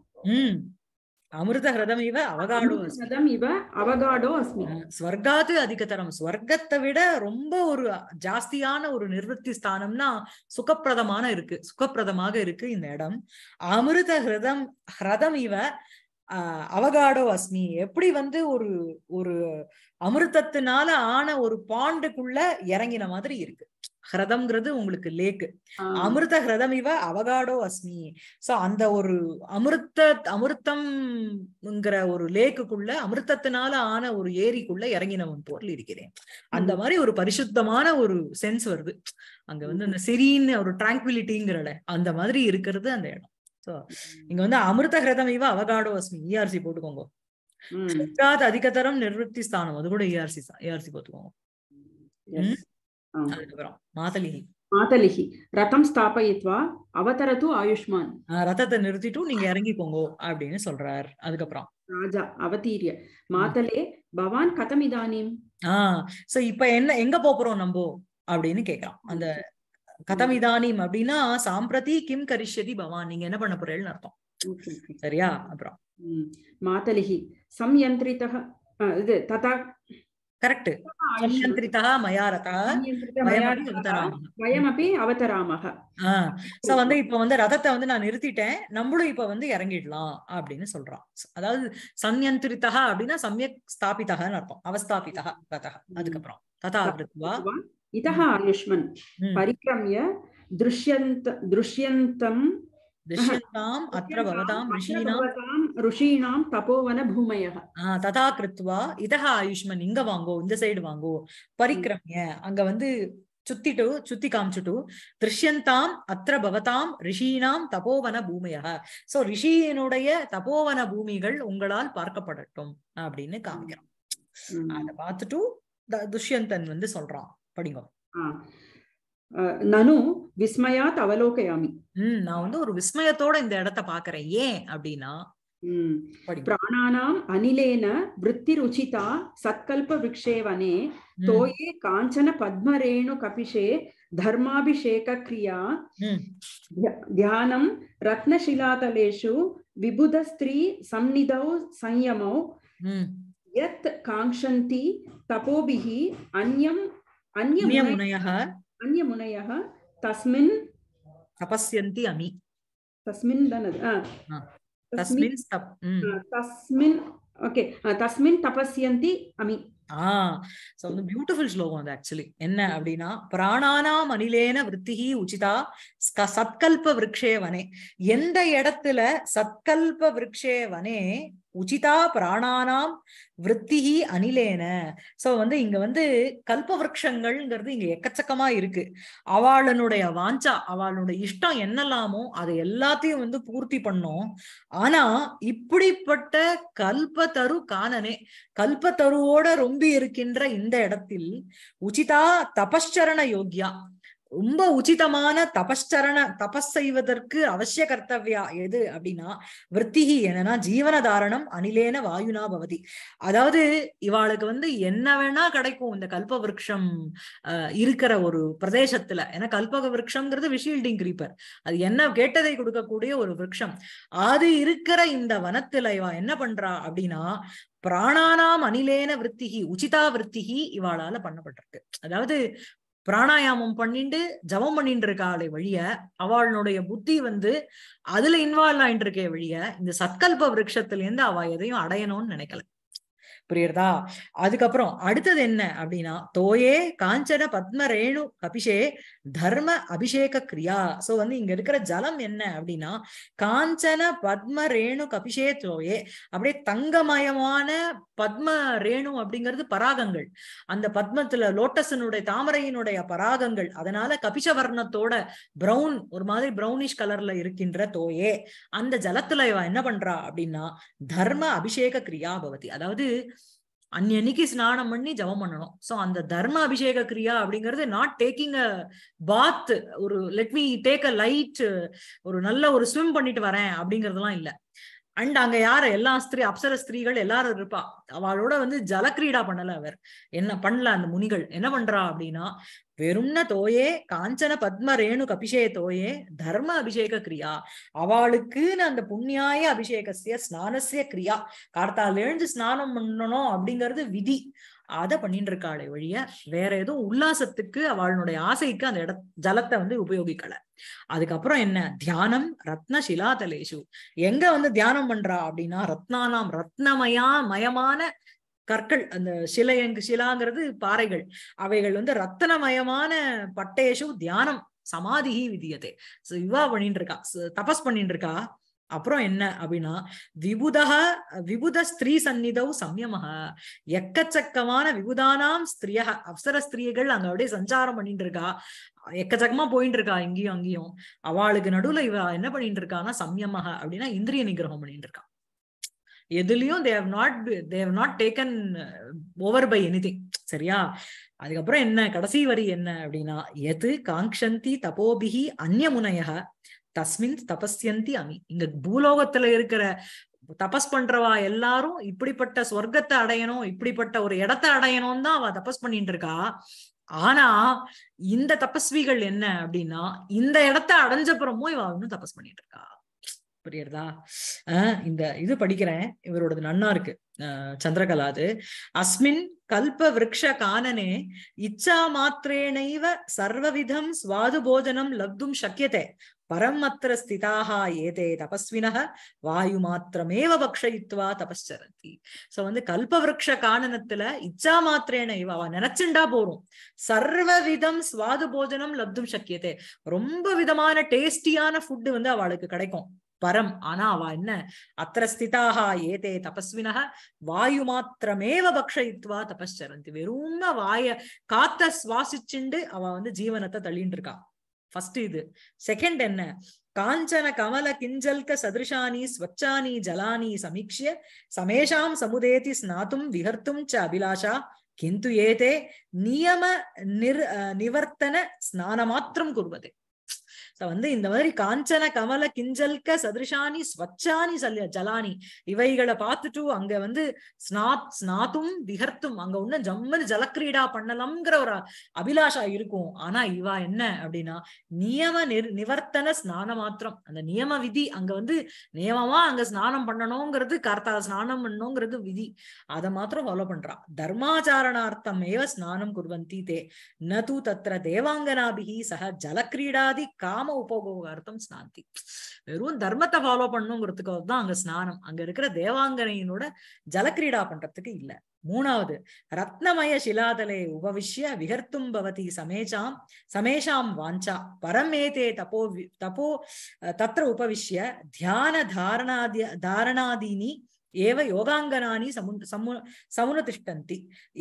அமிர்தஹிரதம் இவ அவகாடோ ஹிரதம் இவ அவகாடோ அஸ்மி ஸ்வர்காத்து அதிகதரம் ஸ்வர்க்கத்தை விட ரொம்ப ஒரு ஜாஸ்தியான ஒரு நிர்வத்தி ஸ்தானம்னா சுகப்பிரதமான இருக்கு சுகப்பிரதமாக இருக்கு இந்த இடம் அமிர்த ஹிரதம் ஹிரதம் இவ அவகாடோ அஸ்மி எப்படி வந்து ஒரு ஒரு அமிர்தத்தினால ஆன ஒரு பாண்டுக்குள்ள இறங்கின மாதிரி இருக்கு ஹிரதம்ங்கிறது உங்களுக்கு லேக்கு அமிர்த ஹிரதம் இவ அவகாடோ அஸ்மி சோ அந்த ஒரு அமிர்த அமிர்த்தம்ங்கிற ஒரு லேக்குக்குள்ள அமிர்தத்தினால ஆன ஒரு ஏரிக்குள்ள இறங்கினவன் போர்ல இருக்கிறேன் அந்த மாதிரி ஒரு பரிசுத்தமான ஒரு சென்ஸ் வருது அங்க வந்து அந்த சிரின்னு ஒரு டிராங்குவிலிட்டிங்கிறல அந்த மாதிரி இருக்கிறது அந்த இடம் சோ இங்க வந்து அமிர்த ஹிரதம் இவ அவகாடோ அஸ்மி இஆர்சி e போட்டுக்கோங்க அதிகதரம் நிர்வத்தி ஸ்தானம் அது கூட இஆர்சி e ஏஆர்சி e போட்டுக்கோங்க மாதலிகி மாதலிகி ரதம் ஸ்தாபயித்வா அவதரத்து ஆயுஷ்மான் ரதத்தை நிறுத்திட்டு நீங்க இறங்கி இறங்கிக்கோங்க அப்படின்னு சொல்றார் அதுக்கப்புறம் ராஜா அவதீரிய மாதலே பவான் கதம் இதானிம் ஆஹ் சோ இப்ப என்ன எங்க போறோம் நம்போ அப்படின்னு கேக்குறான் அந்த கதம் இதானிம் அப்படின்னா சாம்பிரதி கிம் கரிஷதி பவான் நீங்க என்ன பண்ண போறேன்னு அர்த்தம் சரியா அப்புறம் மாதலிகி சம்யந்திரிதக இது ததா मया रथः வந்து இப்ப வந்து ரதத்தை வந்து நான் நிறுத்திட்டேன் நம்மளும் இப்ப வந்து இறங்கிடலாம் அப்படின்னு சொல்றான் அதாவது சந்யந்திரிதா அப்படின்னா சமயக் ஸ்தாபிதகன்னு அர்த்தம் அவஸ்தாபிதா அதுக்கப்புறம் ததா கிருத்வா இதः ஆயுஷ்மன் பரிக்ரமிய திருஷ்யந்த திருஷ்யந்தம் दशताम् अत्र भवतां ऋषीणां ऋषीणां तपोवन भूमयः तथा कृत्वा இதः ஆயுஷ்மன் இங்க வாங்கோ இந்த சைடு வாங்கோ பரிக்கிரமிய அங்க வந்து சுத்திட்டு சுத்தி காமிச்சுட்டு திருஷ்யந்தாம் அத்திர பவதாம் ரிஷீனாம் தபோவன பூமியா சோ ரிஷியினுடைய தபோவன பூமிகள் உங்களால் பார்க்கப்படட்டும் அப்படின்னு காமிக்கிறோம் அத பார்த்துட்டு துஷ்யந்தன் வந்து சொல்றான் படிங்க நனு விஸ்மயாத் அவலோகயாமி நான் வந்து ஒரு விஸ்மயத்தோட இந்த இடத்த பாக்குறேன் ஏன் அப்படின்னா பிராணானாம் அனிலேன விற்பி ருச்சிதா சத்கல்ப விக்ஷேவனே தோயே காஞ்சன பத்மரேணு கபிஷே தர்மாபிஷேக கிரியா தியானம் ரத்னசிலாதலேஷு விபுத ஸ்திரீ சம்னிதௌ సంయమౌ యత్ కాంక్షంతి తపోభిః అన్యం అన్యమునయః अन्यमुनयः तस्मिन् तपस्यन्ति अमि तस्मिन् तस्मिन् तस्मिन् ஓகே தஸ்மின் தபஸ்யந்தி அமி ஆ சோ வந்து பியூட்டிஃபுல் ஸ்லோகம் அது ஆக்சுவலி என்ன அப்படின்னா பிராணானாம் அனிலேன விற்த்திகி உச்சிதா சத்கல்ப விரக்ஷே வனே எந்த இடத்துல சத்கல்ப வனே உச்சிதா பிராணானாம் விற்த்திகி அணிலேன சோ வந்து இங்க வந்து விரக்ஷங்கள்ங்கிறது இங்க எக்கச்சக்கமா இருக்கு அவளனுடைய வாஞ்சா அவளுடைய இஷ்டம் என்னெல்லாமோ அதை எல்லாத்தையும் வந்து பூர்த்தி பண்ணோம் ஆனா இப்படிப்பட்ட கல்பத்தரு காணனே கல்பத்தருவோட ரொம்ப இருக்கின்ற இந்த இடத்தில் உச்சிதா தபஸ்சரண யோக்கியா ரொம்ப உச்சிதமான தபஸ்டரண தபஸ் செய்வதற்கு அவசிய கர்த்தவியா எது அப்படின்னா விற்த்திகி என்னன்னா ஜீவன தாரணம் அணிலேன வாயுனா பவதி அதாவது இவாளுக்கு வந்து என்ன வேணா கிடைக்கும் இந்த கல்ப விரக்ஷம் இருக்கிற ஒரு பிரதேசத்துல ஏன்னா கல்பக விரக்ஷம்ங்கிறது விஷீல்டிங் கிரீப்பர் அது என்ன கேட்டதை கொடுக்கக்கூடிய ஒரு விரக்ஷம் அது இருக்கிற இந்த வனத்துல இவா என்ன பண்றா அப்படின்னா பிராணானாம் அணிலேன விற்த்திகி உச்சிதா விற்த்திகி இவாளால பண்ணப்பட்டிருக்கு அதாவது பிராணாயாமம் பண்ணிட்டு ஜபம் பண்ணிட்டு இருக்காளே வழிய அவளுடைய புத்தி வந்து அதுல இன்வால்வ் ஆயிட்டு இருக்கே வழிய இந்த சத்கல்ப விரக்ஷத்துல இருந்து அவ எதையும் அடையணும்னு நினைக்கல புரியுறதா அதுக்கப்புறம் அடுத்தது என்ன அப்படின்னா தோயே காஞ்சன பத்ம ரேணு கபிஷே தர்ம அபிஷேக கிரியா சோ வந்து இங்க இருக்கிற ஜலம் என்ன அப்படின்னா காஞ்சன பத்ம ரேணு கபிஷே தோயே அப்படியே தங்கமயமான பத்ம ரேணு அப்படிங்கிறது பராகங்கள் அந்த பத்மத்துல லோட்டஸனுடைய தாமரையினுடைய பராகங்கள் அதனால கபிஷ வர்ணத்தோட பிரவுன் ஒரு மாதிரி பிரௌனிஷ் கலர்ல இருக்கின்ற தோயே அந்த ஜலத்துல இவன் என்ன பண்றா அப்படின்னா தர்ம அபிஷேக கிரியா பவதி அதாவது அன்னைக்கு ஸ்நானம் பண்ணி ஜபம் பண்ணணும் சோ அந்த தர்ம அபிஷேக கிரியா அப்படிங்கிறது நாட் டேக்கிங் அ பாத் ஒரு let me take a light ஒரு நல்ல ஒரு ஸ்விம் பண்ணிட்டு வரேன் அப்படிங்கறதெல்லாம் இல்ல அண்ட் அங்க யார எல்லா ஸ்திரீ அப்சர ஸ்திரீகள் எல்லாரும் இருப்பா அவளோட வந்து ஜலக்கிரீடா பண்ணல அவர் என்ன பண்ணல அந்த முனிகள் என்ன பண்றா அப்படின்னா வெறும்ன தோயே காஞ்சன பத்ம ரேணு கபிஷே தோயே தர்ம அபிஷேக கிரியா அவளுக்குன்னு அந்த புண்ணியாய அபிஷேகசிய ஸ்நானசிய கிரியா கார்த்தால் எழுந்து ஸ்நானம் பண்ணணும் அப்படிங்கிறது விதி அத பண்ணிட்டு இருக்காளே ஒழிய வேற எதுவும் உல்லாசத்துக்கு அவளுடைய ஆசைக்கு அந்த இட ஜலத்தை வந்து உபயோகிக்கல அதுக்கப்புறம் என்ன தியானம் ரத்ன சிலாதலேஷு எங்க வந்து தியானம் பண்றா அப்படின்னா ரத்னானாம் ரத்னமயா மயமான கற்கள் அந்த சிலை எங்கு சிலாங்கிறது பாறைகள் அவைகள் வந்து ரத்தனமயமான பட்டேஷு தியானம் சமாதி விதியத்தை இவா பண்ணிட்டு இருக்கா தபஸ் பண்ணிட்டு இருக்கா அப்புறம் என்ன அப்படின்னா விபுதா விபுத ஸ்திரீ சந்நிதவ் சம்யமக எக்கச்சக்கமான விபுதானாம் ஸ்திரியா அப்சர ஸ்திரீகள் அங்க அப்படியே சஞ்சாரம் பண்ணிட்டு இருக்கா எக்கச்சக்கமா போயிட்டு இருக்கா இங்கேயும் அங்கேயும் அவளுக்கு நடுவுல இவ என்ன பண்ணிட்டு இருக்கான்னா சம்யமாக அப்படின்னா இந்திரிய நிகிரகம் பண்ணிட்டு இருக்கா எதுலயும் they've not they've not taken over by anything சரியா அதுக்கப்புறம் என்ன கடைசி வரி என்ன அப்படின்னா எது காங்ஷந்தி தபோபிகி அந்நியமுனையா தஸ்மின் தபஸ்யந்தி அமி இங்க பூலோகத்துல இருக்கிற தபஸ் பண்றவா எல்லாரும் இப்படிப்பட்ட சொர்க்கத்தை அடையணும் இப்படிப்பட்ட ஒரு இடத்தை அடையணும் தான் அவ தபஸ் பண்ணிட்டு இருக்கா ஆனா இந்த தபஸ்விகள் என்ன அப்படின்னா இந்த இடத்த அடைஞ்சப்புறமும் இவ இன்னும் தபஸ் பண்ணிட்டு இருக்கா புரியுறதா இந்த இது படிக்கிறேன் இவரோடது நன்னா இருக்கு சந்திரகலா அது அஸ்மின் கல்ப விரக்ஷ காணனே இச்சா மாத்திரேனைவ சர்வவிதம் சுவாது போஜனம் லப்தும் சக்கியத்தை பரம் அத்திர ஸ்திதாக ஏதே தபஸ்வினக வாயு மாத்திரமேவ பக்ஷயித்வா தபஸ்சரதி சோ வந்து கல்பவருஷ காணனத்துல இச்சா மாத்திரேன இவ நினைச்சுண்டா போறோம் சர்வவிதம் சுவாது போஜனம் லப்தும் சக்கியத்தை ரொம்ப விதமான டேஸ்டியான ஃபுட்டு வந்து அவளுக்கு கிடைக்கும் பரம் ஆனா அவ என்ன அத்திரஸ்திதாக ஏதே தபஸ்வினா வாயு மாத்திரமேவ பக்ஷயித்வா தபஸ்ரந்தி வெறும் வாய காத்த சுவாசிச்சுண்டு அவ வந்து ஜீவனத்தை தள்ளிட்டு இருக்கா ஃபர்ஸ்ட் இது செகண்ட் என்ன காஞ்சன கமல கிஞ்சல்க சதிருஷானி ஸ்வச்சானி ஜலானி சமீட்சிய சமேஷாம் சமுதேதி ஸ்நாத்தும் விகர்த்தும் ச அபிலாஷா கிந்து ஏதே நியம நிர் நிவர்த்தன ஸ்நானமாத்திரம் குர்வதே வந்து இந்த மாதிரி காஞ்சன கமல கிஞ்சல்க சதிருஷானி ஸ்வச்சானி சல்ய ஜலானி இவைகளை பார்த்துட்டு அங்க வந்து ஸ்நாத் ஸ்நாத்தும் திகர்த்தும் அங்க ஒண்ணு ஜம்மது ஜலக்கிரீடா பண்ணலாம்ங்கிற ஒரு அபிலாஷா இருக்கும் ஆனா இவா என்ன அப்படின்னா நியம நிர் நிவர்த்தன ஸ்நான மாத்திரம் அந்த நியம விதி அங்க வந்து நியமமா அங்க ஸ்நானம் பண்ணணுங்கிறது கார்த்தால ஸ்நானம் பண்ணணுங்கிறது விதி அதை மாத்திரம் ஃபாலோ பண்றா தர்மாச்சாரணார்த்தம் ஏவ ஸ்நானம் குர்வந்தி தே நது தத்திர தேவாங்கனாபிகி சக ஜலக்கிரீடாதி காம காம உபோகார்த்தம் ஸ்நாந்தி வெறும் தர்மத்தை ஃபாலோ பண்ணுங்கிறதுக்காக தான் அங்க ஸ்நானம் அங்க இருக்கிற தேவாங்கனையினோட ஜலக்கிரீடா பண்றதுக்கு இல்ல மூணாவது ரத்னமய சிலாதலை உபவிஷ்ய விகர்த்தும் பவதி சமேஷாம் சமேஷாம் வாஞ்சா பரமேதே தபோ தபோ தத்திர உபவிஷ்ய தியான தாரணாதி தாரணாதீனி யோகாங்கனானி சமு சமு சமுன திஷ்டந்தி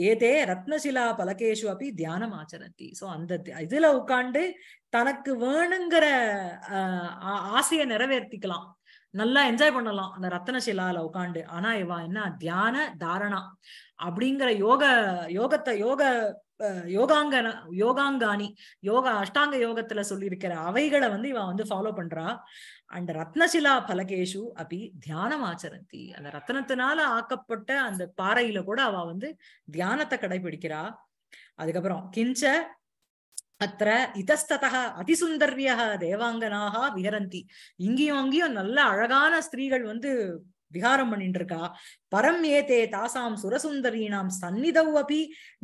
ஏதே ரத்னசிலா பலகேஷு அப்படி தியானம் ஆச்சரந்தி ஸோ அந்த இதுல உட்காந்து தனக்கு வேணுங்கிற ஆஹ் ஆசையை நிறைவேற்றிக்கலாம் நல்லா என்ஜாய் பண்ணலாம் அந்த ரத்னசிலால உட்காந்து ஆனா இவா என்ன தியான தாரணா அப்படிங்கிற யோக யோகத்தை யோக யோகாங்கன யோகாங்கானி யோகா அஷ்டாங்க யோகத்துல சொல்லியிருக்கிற அவைகளை வந்து இவன் வந்து ஃபாலோ பண்றா அண்ட் ரத்னசிலா பலகேஷு அப்படி தியானம் ஆச்சரந்தி அந்த ரத்னத்தினால ஆக்கப்பட்ட அந்த பாறையில கூட அவ வந்து தியானத்தை கடைபிடிக்கிறா அதுக்கப்புறம் கிஞ்ச அத்த இதஸ்ததா அதிசுந்தர்யா தேவாங்கனாக விகரந்தி இங்கேயும் அங்கேயும் நல்ல அழகான ஸ்திரீகள் வந்து விகாரம் பண்ணிட்டு இருக்கா பரம் ஏதே தாசாம் சுரசுந்தரீனாம் சந்நிதௌ அப்பி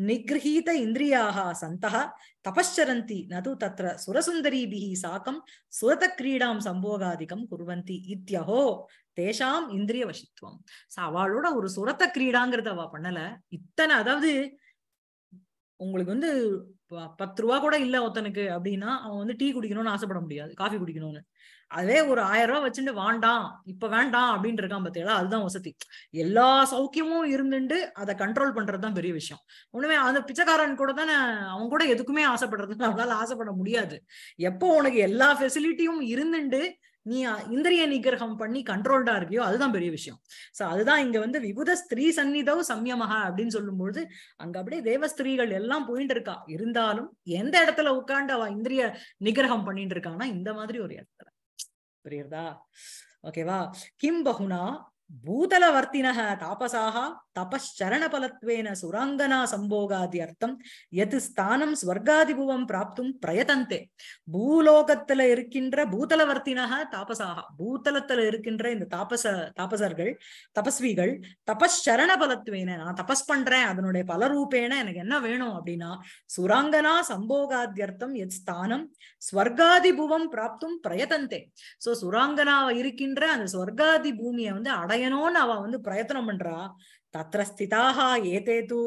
நிகிரகீத இந்திரியாக சந்தா தபச்சரந்தி நது தத்ர சுரசுந்தரீபிஹி சாக்கம் சுரத கிரீடாம் சம்போகாதிகம் குருவந்தி இத்தியகோ தேஷாம் இந்திரிய வசித்துவம் அவளோட ஒரு சுரத்த கிரீடாங்கிறத அவ பண்ணல இத்தனை அதாவது உங்களுக்கு வந்து பத்து ரூபா கூட இல்ல ஒருத்தனுக்கு அப்படின்னா அவன் வந்து டீ குடிக்கணும்னு ஆசைப்பட முடியாது காஃபி குடிக்கணும்னு அதே ஒரு ஆயிரம் ரூபாய் வச்சுட்டு வேண்டாம் இப்ப வேண்டாம் அப்படின்னு இருக்கான் பார்த்தீங்களா அதுதான் வசதி எல்லா சௌக்கியமும் இருந்துட்டு அதை கண்ட்ரோல் பண்றதுதான் பெரிய விஷயம் ஒண்ணுமே அந்த பிச்சைக்காரன் கூட தானே அவன் கூட எதுக்குமே ஆசைப்படுறதுன்னு அவனால ஆசைப்பட முடியாது எப்போ உனக்கு எல்லா ஃபெசிலிட்டியும் இருந்துட்டு நீ இந்திரிய நிகரகம் பண்ணி கண்ட்ரோல்டா இருக்கியோ அதுதான் பெரிய விஷயம் சோ அதுதான் இங்க வந்து விபுத ஸ்திரீ சந்நிதவ் சம்யமகா அப்படின்னு சொல்லும்பொழுது அங்க அப்படியே தேவஸ்திரீகள் எல்லாம் போயிட்டு இருக்கா இருந்தாலும் எந்த இடத்துல உட்காந்து அவ இந்திரிய நிகரகம் பண்ணிட்டு இருக்கான்னா இந்த மாதிரி ஒரு இடத்துல புரியுறதா ஓகேவா கிம் பகுனா பூதல வர்த்தினக தாபசாகா தபஷரண சுராங்கனா சம்போகாதி அர்த்தம் எது ஸ்தானம் ஸ்வர்காதிபுவம் பிராப்தும் பிரயதந்தே பூலோகத்துல இருக்கின்ற பூதலவர்த்தினக தாபசாக பூதலத்துல இருக்கின்ற இந்த தாபச தாபசர்கள் தபஸ்விகள் தபஷரண நான் தபஸ் பண்றேன் அதனுடைய ரூபேன எனக்கு என்ன வேணும் அப்படின்னா சுராங்கனா சம்போகாதி அர்த்தம் எத் ஸ்தானம் ஸ்வர்காதிபுவம் பிராப்தும் பிரயதந்தே சோ சுராங்கனா இருக்கின்ற அந்த ஸ்வர்காதி பூமியை வந்து அடையணும்னு அவ வந்து பிரயத்தனம் பண்றா தத்திர ஸ்திதாக ஏதே தூ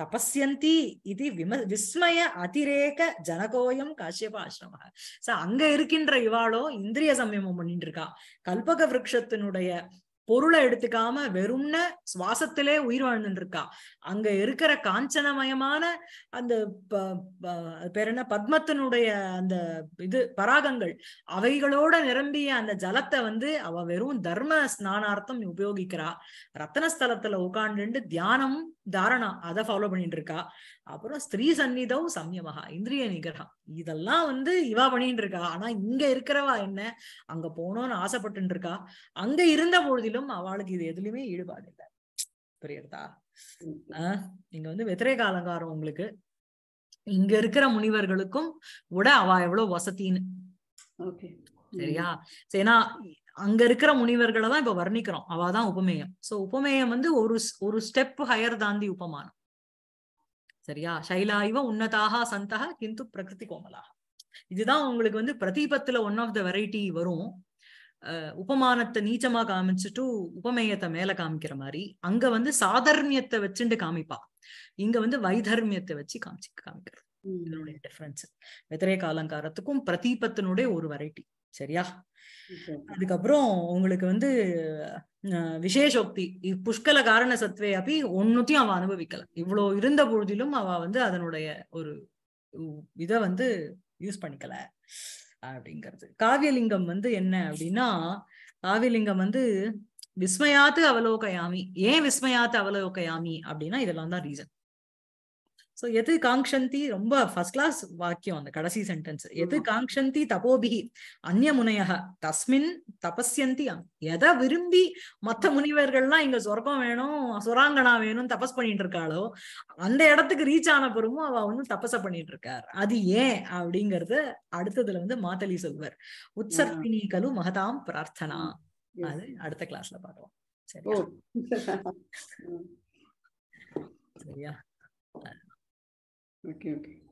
தபஸ்யந்தி இது விம விஸ்மய அதிரேக ஜனகோயம் காஷ்யப ஆசிரமாக சோ அங்க இருக்கின்ற இவாளோ இந்திரிய சமயமம் பண்ணிட்டு இருக்கா கல்பக விரக்ஷத்தினுடைய பொருளை எடுத்துக்காம வெறும்ன சுவாசத்திலே உயிர் வாழ்ந்துட்டு இருக்கா அங்க இருக்கிற காஞ்சனமயமான அந்த பேர் என்ன பத்மத்தினுடைய அந்த இது பராகங்கள் அவைகளோட நிரம்பிய அந்த ஜலத்தை வந்து அவ வெறும் தர்ம ஸ்நானார்த்தம் உபயோகிக்கிறா ரத்தன ஸ்தலத்துல உட்காண்டு தியானம் தாரணா அதை ஃபாலோ பண்ணிட்டு இருக்கா அப்புறம் ஸ்திரீ சந்நிதம் சம்யமகா இந்திரிய நிகரம் இதெல்லாம் வந்து இவா பண்ணிட்டு இருக்கா ஆனா இங்க இருக்கிறவா என்ன அங்க போனோம்னு ஆசைப்பட்டு இருக்கா அங்க இருந்த பொழுதிலும் அவளுக்கு இது எதுலயுமே ஈடுபாடு இல்லை புரியுறதா ஆஹ் நீங்க வந்து வெத்திரேக அலங்காரம் உங்களுக்கு இங்க இருக்கிற முனிவர்களுக்கும் கூட அவ எவ்வளவு வசத்தின்னு சரியா சரினா அங்க இருக்கிற முனிவர்களை தான் இப்ப வர்ணிக்கிறோம் அவ தான் உபமேயம் சோ உபமேயம் வந்து ஒரு ஒரு ஸ்டெப் ஹையர் தாந்தி உபமானம் சரியா சைலா இவ உன்னதாக சந்தக கிந்து பிரகிருதி கோமலாக இதுதான் உங்களுக்கு வந்து பிரதீபத்துல ஒன் ஆஃப் த வெரைட்டி வரும் உபமானத்தை நீச்சமா காமிச்சுட்டு உபமேயத்தை மேல காமிக்கிற மாதிரி அங்க வந்து சாதர்மியத்தை வச்சுட்டு காமிப்பா இங்க வந்து வைதர்மியத்தை வச்சு காமிச்சு காமிக்கிறது இதனுடைய டிஃபரன்ஸ் வெத்திரேக அலங்காரத்துக்கும் பிரதீபத்தினுடைய ஒரு வெரைட்டி சரியா அதுக்கப்புறம் உங்களுக்கு வந்து விசேஷோக்தி புஷ்கல காரண சத்வே அப்படி ஒன்னுத்தையும் அவ அனுபவிக்கல இவ்வளவு இருந்த பொழுதிலும் அவ வந்து அதனுடைய ஒரு இத வந்து யூஸ் பண்ணிக்கல அப்படிங்கிறது காவியலிங்கம் வந்து என்ன அப்படின்னா காவியலிங்கம் வந்து விஸ்மயாத்து அவலோகயாமி ஏன் விஸ்மயாத்து அவலோகயாமி அப்படின்னா இதெல்லாம் தான் ரீசன் சோ எது காங்ஷந்தி ரொம்ப ஃபர்ஸ்ட் கிளாஸ் வாக்கியம் அந்த கடைசி சென்டென்ஸ் எது காங்ஷந்தி தபோபிகி அந்நிய முனைய தஸ்மின் தபஸ்யந்தி எதை விரும்பி மத்த முனிவர்கள்லாம் இங்க சொர்க்கம் வேணும் சுராங்கனா வேணும் தபஸ் பண்ணிட்டு இருக்காளோ அந்த இடத்துக்கு ரீச் ஆன பிறமும் அவ வந்து தபச பண்ணிட்டு இருக்கார் அது ஏன் அப்படிங்கறது அடுத்ததுல வந்து மாத்தலி சொல்வர் உற்சர்பினி கலு மகதாம் பிரார்த்தனா அது அடுத்த கிளாஸ்ல பாக்கலாம் சரியா [LAUGHS] சரியா Okay, okay.